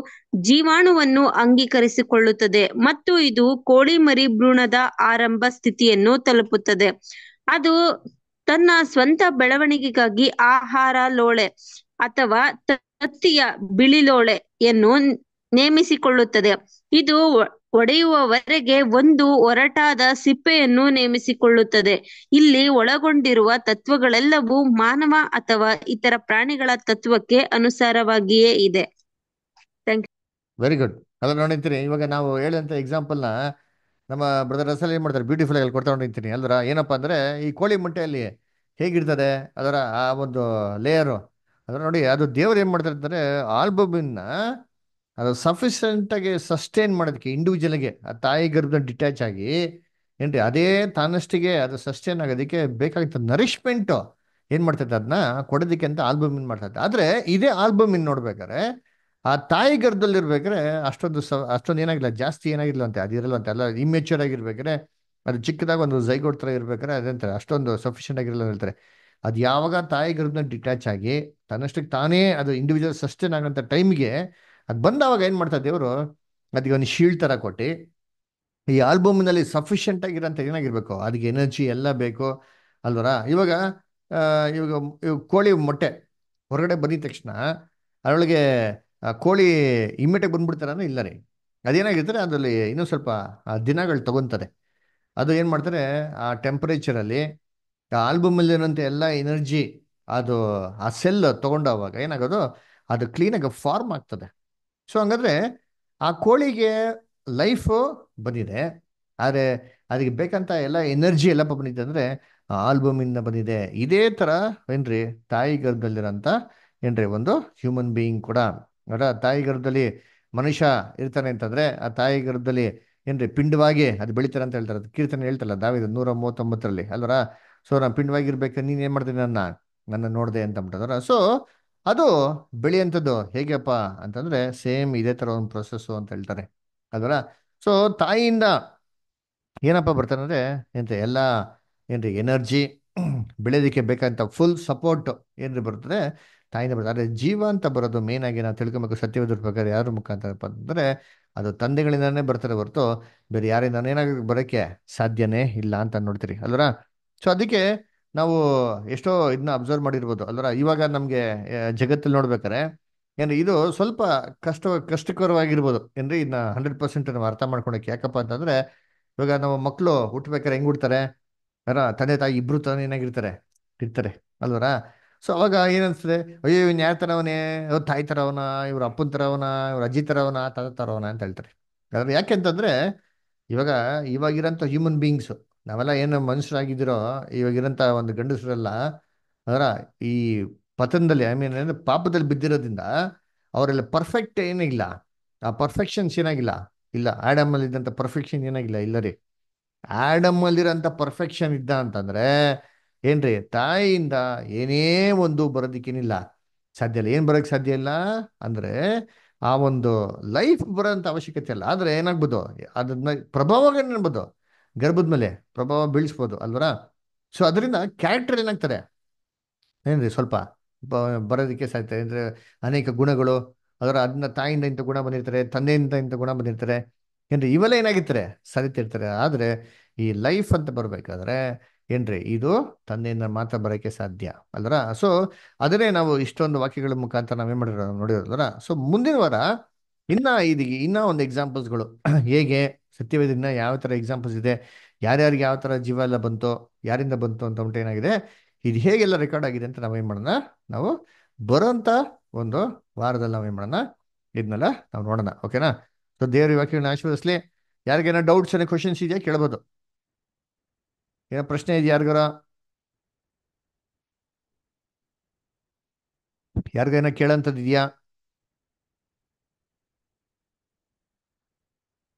ಜೀವಾಣುವನ್ನು ಅಂಗೀಕರಿಸಿಕೊಳ್ಳುತ್ತದೆ ಮತ್ತು ಇದು ಕೋಳಿ ಮರಿ ಭ್ರೂಣದ ಆರಂಭ ಸ್ಥಿತಿಯನ್ನು ತಲುಪುತ್ತದೆ ಅದು ತನ್ನ ಸ್ವಂತ ಬೆಳವಣಿಗೆಗಾಗಿ ಆಹಾರ ಲೋಳೆ ಅಥವಾ ತತ್ತಿಯ ಬಿಳಿಲೋಳೆಯನ್ನು ನೇಮಿಸಿಕೊಳ್ಳುತ್ತದೆ ಇದು ಒಡೆಯುವವರೆಗೆ ಒಂದು ಒರಟಾದ ಸಿಪ್ಪೆಯನ್ನು ನೇಮಿಸಿಕೊಳ್ಳುತ್ತದೆ ಇಲ್ಲಿ ಒಳಗೊಂಡಿರುವ ತತ್ವಗಳೆಲ್ಲವೂ ಮಾನವ ಅಥವಾ ಇತರ ಪ್ರಾಣಿಗಳ ತತ್ವಕ್ಕೆ ಅನುಸಾರವಾಗಿಯೇ ಇದೆ ವೆರಿ ಗುಡ್ ಅದ್ರ ನೋಡಿಂತೀನಿ ಇವಾಗ ನಾವು ಹೇಳಿದಂತ ಎಕ್ಸಾಂಪಲ್ನ ನಮ್ಮ ಬ್ರದರ್ ರಸಲ್ ಏನ್ ಮಾಡ್ತಾರೆ ಬ್ಯೂಟಿಫುಲ್ ಆಗಿ ಕೊಡ್ತಾ ನೋಡಿಂತೀನಿ ಅಲ್ದ್ರ ಏನಪ್ಪಾ ಅಂದ್ರೆ ಈ ಕೋಳಿ ಮೊಟ್ಟೆಯಲ್ಲಿ ಹೇಗಿರ್ತದೆ ಅದರ ಆ ಒಂದು ಲೇಯರು ಅದರ ನೋಡಿ ಅದು ದೇವರು ಏನ್ ಮಾಡ್ತಾರೆ ಆಲ್ಬಮ್ ಆಲ್ಬಮಿನ್ನ ಅದು ಆಗಿ ಸಸ್ಟೈನ್ ಮಾಡೋದಕ್ಕೆ ಇಂಡಿವಿಜುವಲ್ಗೆ ಆ ತಾಯಿ ಗರ್ಭದ ಡಿಟ್ಯಾಚ್ ಆಗಿ ಏನ್ರಿ ಅದೇ ತಾನಷ್ಟಿಗೆ ಅದು ಸಸ್ಟೈನ್ ಆಗೋದಕ್ಕೆ ಬೇಕಾಗಿತ್ತು ನರಿಷ್ಮೆಂಟು ಏನು ಮಾಡ್ತೈತೆ ಅದನ್ನ ಕೊಡೋದಕ್ಕೆ ಅಂತ ಆಲ್ಬಮ್ ಇನ್ ಮಾಡ್ತೈತೆ ಆದರೆ ಇದೇ ಆಲ್ಬಮ್ ಇನ್ ನೋಡ್ಬೇಕಾದ್ರೆ ಆ ತಾಯಿ ಗರ್ಭದಲ್ಲಿರ್ಬೇಕಾದ್ರೆ ಅಷ್ಟೊಂದು ಸ ಅಷ್ಟೊಂದು ಏನಾಗಿಲ್ಲ ಜಾಸ್ತಿ ಏನಾಗಿಲ್ಲ ಅಂತ ಅದಿರಲ್ಲ ಅಂತ ಎಲ್ಲ ಇಮ್ಮೆಚ್ಯೂರ್ ಆಗಿರ್ಬೇಕಾದ್ರೆ ಅದು ಚಿಕ್ಕದಾಗ ಒಂದು ಝೈಗೋಡ್ ಥರ ಇರ್ಬೇಕಾದ್ರೆ ಅದಂತಾರೆ ಅಷ್ಟೊಂದು ಸಫಿಷಿಯೆಂಟ್ ಆಗಿರಲ್ಲ ಹೇಳ್ತಾರೆ ಅದು ಯಾವಾಗ ತಾಯಿ ಗರ್ಭದ ಡಿಟ್ಯಾಚ್ ಆಗಿ ತನ್ನಷ್ಟಕ್ಕೆ ತಾನೇ ಅದು ಇಂಡಿವಿಜುವಲ್ ಸಸ್ಟೈನ್ ಆಗೋಂಥ ಟೈಮ್ಗೆ ಅದು ಬಂದಾವಾಗ ಏನು ಮಾಡ್ತಾ ದೇವರು ಅದಕ್ಕೆ ಒಂದು ಶೀಲ್ಡ್ ಥರ ಕೊಟ್ಟು ಈ ಆಲ್ಬಮ್ನಲ್ಲಿ ಸಫಿಷಿಯೆಂಟ್ ಆಗಿರೋಂಥ ಏನಾಗಿರ್ಬೇಕು ಅದಕ್ಕೆ ಎನರ್ಜಿ ಎಲ್ಲ ಬೇಕು ಅಲ್ವರ ಇವಾಗ ಇವಾಗ ಇವಾಗ ಕೋಳಿ ಮೊಟ್ಟೆ ಹೊರಗಡೆ ಬಂದಿದ ತಕ್ಷಣ ಅದರೊಳಗೆ ಕೋಳಿ ಇಮ್ಮಿಟೆಗೆ ಅಂದರೆ ಇಲ್ಲ ರೀ ಅದೇನಾಗಿರ್ತಾರೆ ಅದರಲ್ಲಿ ಇನ್ನೂ ಸ್ವಲ್ಪ ದಿನಗಳು ತಗೊತಾರೆ ಅದು ಏನು ಮಾಡ್ತಾರೆ ಆ ಟೆಂಪರೇಚರಲ್ಲಿ ಆಲ್ಬಮಲ್ಲಿರೋಂಥ ಎಲ್ಲ ಎನರ್ಜಿ ಅದು ಆ ಸೆಲ್ ತೊಗೊಂಡವಾಗ ಏನಾಗೋದು ಅದು ಕ್ಲೀನಾಗಿ ಫಾರ್ಮ್ ಆಗ್ತದೆ ಸೊ ಹಂಗಂದ್ರೆ ಆ ಕೋಳಿಗೆ ಲೈಫ್ ಬಂದಿದೆ ಆದರೆ ಅದಕ್ಕೆ ಬೇಕಂತ ಎಲ್ಲ ಎನರ್ಜಿ ಎಲ್ಲ ಬಂದಿದೆ ಅಂದರೆ ಆಲ್ಬಮಿಂದ ಬಂದಿದೆ ಇದೇ ಥರ ಏನ್ರಿ ತಾಯಿ ಗರ್ಭದಲ್ಲಿರೋಂಥ ಏನ್ರಿ ಒಂದು ಹ್ಯೂಮನ್ ಬೀಯಿಂಗ್ ಕೂಡ ಅದ ತಾಯಿ ಗರ್ಭದಲ್ಲಿ ಮನುಷ್ಯ ಇರ್ತಾನೆ ಅಂತಂದರೆ ಆ ತಾಯಿ ಗರ್ಭದಲ್ಲಿ ಏನ್ರಿ ಪಿಂಡವಾಗಿ ಅದು ಬೆಳಿತಾರೆ ಅಂತ ಹೇಳ್ತಾರೆ ಕೀರ್ತನೆ ಹೇಳ್ತಲ್ಲ ದಾವಿದ ನೂರ ಮೂವತ್ತೊಂಬತ್ತರಲ್ಲಿ ಅಲ್ವರ ಸೊ ನಾನು ಪಿಂಡವಾಗಿರ್ಬೇಕು ನೀನು ಏನು ಮಾಡ್ತೀನಿ ನನ್ನ ನನ್ನ ನೋಡಿದೆ ಅಂತ ಅದರ ಸೊ ಅದು ಬೆಳೆಯಂಥದ್ದು ಹೇಗಪ್ಪ ಅಂತಂದರೆ ಸೇಮ್ ಇದೇ ಥರ ಒಂದು ಪ್ರೊಸೆಸ್ಸು ಅಂತ ಹೇಳ್ತಾರೆ ಅದರ ಸೊ ತಾಯಿಯಿಂದ ಏನಪ್ಪ ಬರ್ತಾನೆ ಅಂದರೆ ಎಲ್ಲ ಏನ್ರಿ ಎನರ್ಜಿ ಬೆಳೆಯೋದಕ್ಕೆ ಬೇಕಂತ ಫುಲ್ ಸಪೋರ್ಟ್ ಏನ್ರಿ ಬರ್ತದೆ ತಾಯಿಂದ ಬರ್ತದೆ ಆದರೆ ಜೀವ ಅಂತ ಬರೋದು ಮೇನ್ ಆಗಿ ನಾವು ತಿಳ್ಕೊಬೇಕು ಸತ್ಯವಿದ್ರ ಪ್ರಕಾರ ಯಾರ ಮುಖಾಂತರಪ್ಪ ಅಂದರೆ ಅದು ತಂದೆಗಳಿಂದನೇ ಬರ್ತಾರೆ ಹೊರತು ಬೇರೆ ಯಾರಿಂದ ಏನಾಗ ಬರೋಕ್ಕೆ ಸಾಧ್ಯನೇ ಇಲ್ಲ ಅಂತ ನೋಡ್ತೀರಿ ಅಲ್ವರ ಸೊ ಅದಕ್ಕೆ ನಾವು ಎಷ್ಟೋ ಇದನ್ನ ಅಬ್ಸರ್ವ್ ಮಾಡಿರ್ಬೋದು ಅಲ್ವರ ಇವಾಗ ನಮಗೆ ಜಗತ್ತಲ್ಲಿ ನೋಡ್ಬೇಕಾರೆ ಏನು ಇದು ಸ್ವಲ್ಪ ಕಷ್ಟ ಕಷ್ಟಕರವಾಗಿರ್ಬೋದು ಏನ್ರಿ ಇದನ್ನ ಹಂಡ್ರೆಡ್ ಪರ್ಸೆಂಟ್ ನಾವು ಅರ್ಥ ಮಾಡ್ಕೊಳಕ್ಕೆ ಯಾಕಪ್ಪ ಅಂತಂದ್ರೆ ಇವಾಗ ನಾವು ಮಕ್ಕಳು ಹುಟ್ಟಬೇಕಾರೆ ಹೆಂಗ್ ಹುಡ್ತಾರೆ ಅರ ತಂದೆ ತಾಯಿ ಇಬ್ರು ತಾನೇ ಏನಾಗಿರ್ತಾರೆ ಇರ್ತಾರೆ ಅಲ್ವರ ಸೊ ಅವಾಗ ಏನಿಸ್ತದೆ ಅಯ್ಯೋ ಇವ್ನ ಯಾರ ತರವನೇ ಅವ್ರ ತಾಯಿ ತರವನ ಇವ್ರ ಅಪ್ಪನ ಅವನ ಇವ್ರ ಅಜ್ಜಿ ತರವನ ತಾತ ತರವನ ಅಂತ ಹೇಳ್ತಾರೆ ಯಾಕೆ ಯಾಕೆಂತಂದ್ರೆ ಇವಾಗ ಇವಾಗಿರೋಂಥ ಹ್ಯೂಮನ್ ಬೀಯಿಂಗ್ಸು ನಾವೆಲ್ಲ ಏನು ಮನುಷ್ಯರಾಗಿದ್ದೀರೋ ಇವಾಗಿರೋಂಥ ಒಂದು ಗಂಡಸರೆಲ್ಲ ಅದರ ಈ ಪತನದಲ್ಲಿ ಐ ಮೀನ್ ಏನಂದ್ರೆ ಪಾಪದಲ್ಲಿ ಬಿದ್ದಿರೋದ್ರಿಂದ ಅವರೆಲ್ಲ ಪರ್ಫೆಕ್ಟ್ ಏನಿಲ್ಲ ಆ ಪರ್ಫೆಕ್ಷನ್ಸ್ ಏನಾಗಿಲ್ಲ ಇಲ್ಲ ಅಲ್ಲಿ ಇದ್ದಂಥ ಪರ್ಫೆಕ್ಷನ್ ಏನಾಗಿಲ್ಲ ಇಲ್ಲ ರೀ ಆ್ಯಡಮ್ಮಲ್ಲಿರೋಂಥ ಪರ್ಫೆಕ್ಷನ್ ಇದ್ದ ಅಂತಂದರೆ ಏನ್ರಿ ತಾಯಿಯಿಂದ ಏನೇ ಒಂದು ಬರೋದಕ್ಕೇನಿಲ್ಲ ಸಾಧ್ಯ ಇಲ್ಲ ಏನು ಬರೋಕ್ಕೆ ಸಾಧ್ಯ ಇಲ್ಲ ಅಂದರೆ ಆ ಒಂದು ಲೈಫ್ ಬರೋಂಥ ಅವಶ್ಯಕತೆ ಇಲ್ಲ ಆದರೆ ಏನಾಗ್ಬೋದು ಅದನ್ನ ಪ್ರಭಾವ ಅನ್ಬೋದು ಗರ್ಭದ ಮೇಲೆ ಪ್ರಭಾವ ಬೀಳಿಸ್ಬೋದು ಅಲ್ವರಾ ಸೊ ಅದರಿಂದ ಕ್ಯಾರೆಕ್ಟರ್ ಏನಾಗ್ತಾರೆ ಏನ್ರಿ ಸ್ವಲ್ಪ ಬರೋದಕ್ಕೆ ಸಾಧ್ಯ ಅಂದರೆ ಅನೇಕ ಗುಣಗಳು ಅದರ ಅದನ್ನ ತಾಯಿಂದ ಇಂಥ ಗುಣ ಬಂದಿರ್ತಾರೆ ತಂದೆಯಿಂದ ಇಂಥ ಗುಣ ಬಂದಿರ್ತಾರೆ ಏನ್ರಿ ಇವೆಲ್ಲ ಏನಾಗಿರ್ತಾರೆ ಸರಿತಿರ್ತಾರೆ ಆದರೆ ಈ ಲೈಫ್ ಅಂತ ಬರಬೇಕಾದ್ರೆ ಏನ್ರಿ ಇದು ತಂದೆಯಿಂದ ಮಾತ್ರ ಬರೋಕ್ಕೆ ಸಾಧ್ಯ ಅಲ್ವರ ಸೊ ಅದನ್ನೇ ನಾವು ಇಷ್ಟೊಂದು ವಾಕ್ಯಗಳ ಮುಖಾಂತರ ನಾವೇನು ಮಾಡಿರೋ ನೋಡಿರೋದಲ್ಲ ಸೊ ಮುಂದಿನ ವಾರ ಇನ್ನ ಇದೀಗ ಇನ್ನೂ ಒಂದು ಎಕ್ಸಾಂಪಲ್ಸ್ಗಳು ಹೇಗೆ ಸತ್ಯವೇದಿನ ಯಾವ ಥರ ಎಕ್ಸಾಂಪಲ್ಸ್ ಇದೆ ಯಾರ್ಯಾರಿಗೆ ಯಾವ ಥರ ಜೀವ ಎಲ್ಲ ಬಂತು ಯಾರಿಂದ ಬಂತು ಅಂತ ಉಂಟು ಏನಾಗಿದೆ ಇದು ಹೇಗೆಲ್ಲ ರೆಕಾರ್ಡ್ ಆಗಿದೆ ಅಂತ ನಾವೇನು ಮಾಡೋಣ ನಾವು ಬರೋಂಥ ಒಂದು ವಾರದಲ್ಲಿ ನಾವೇನು ಮಾಡೋಣ ಇದನ್ನೆಲ್ಲ ನಾವು ನೋಡೋಣ ಓಕೆನಾ ಸೊ ದೇವ್ರ ವಾಕ್ಯಗಳನ್ನ ಆಶೀರ್ವದಿಸ್ಲಿ ಯಾರಿಗೇನೋ ಡೌಟ್ಸ್ ಏನೋ ಕ್ವಶನ್ಸ್ ಇದೆಯಾ ಕೇಳ್ಬೋದು ಏನೋ ಪ್ರಶ್ನೆ ಇದೆಯಾ ಯಾರಿಗಾರ ಯಾರಿಗೇನೋ ಕೇಳೋಂಥದ್ದು ಇದೆಯಾ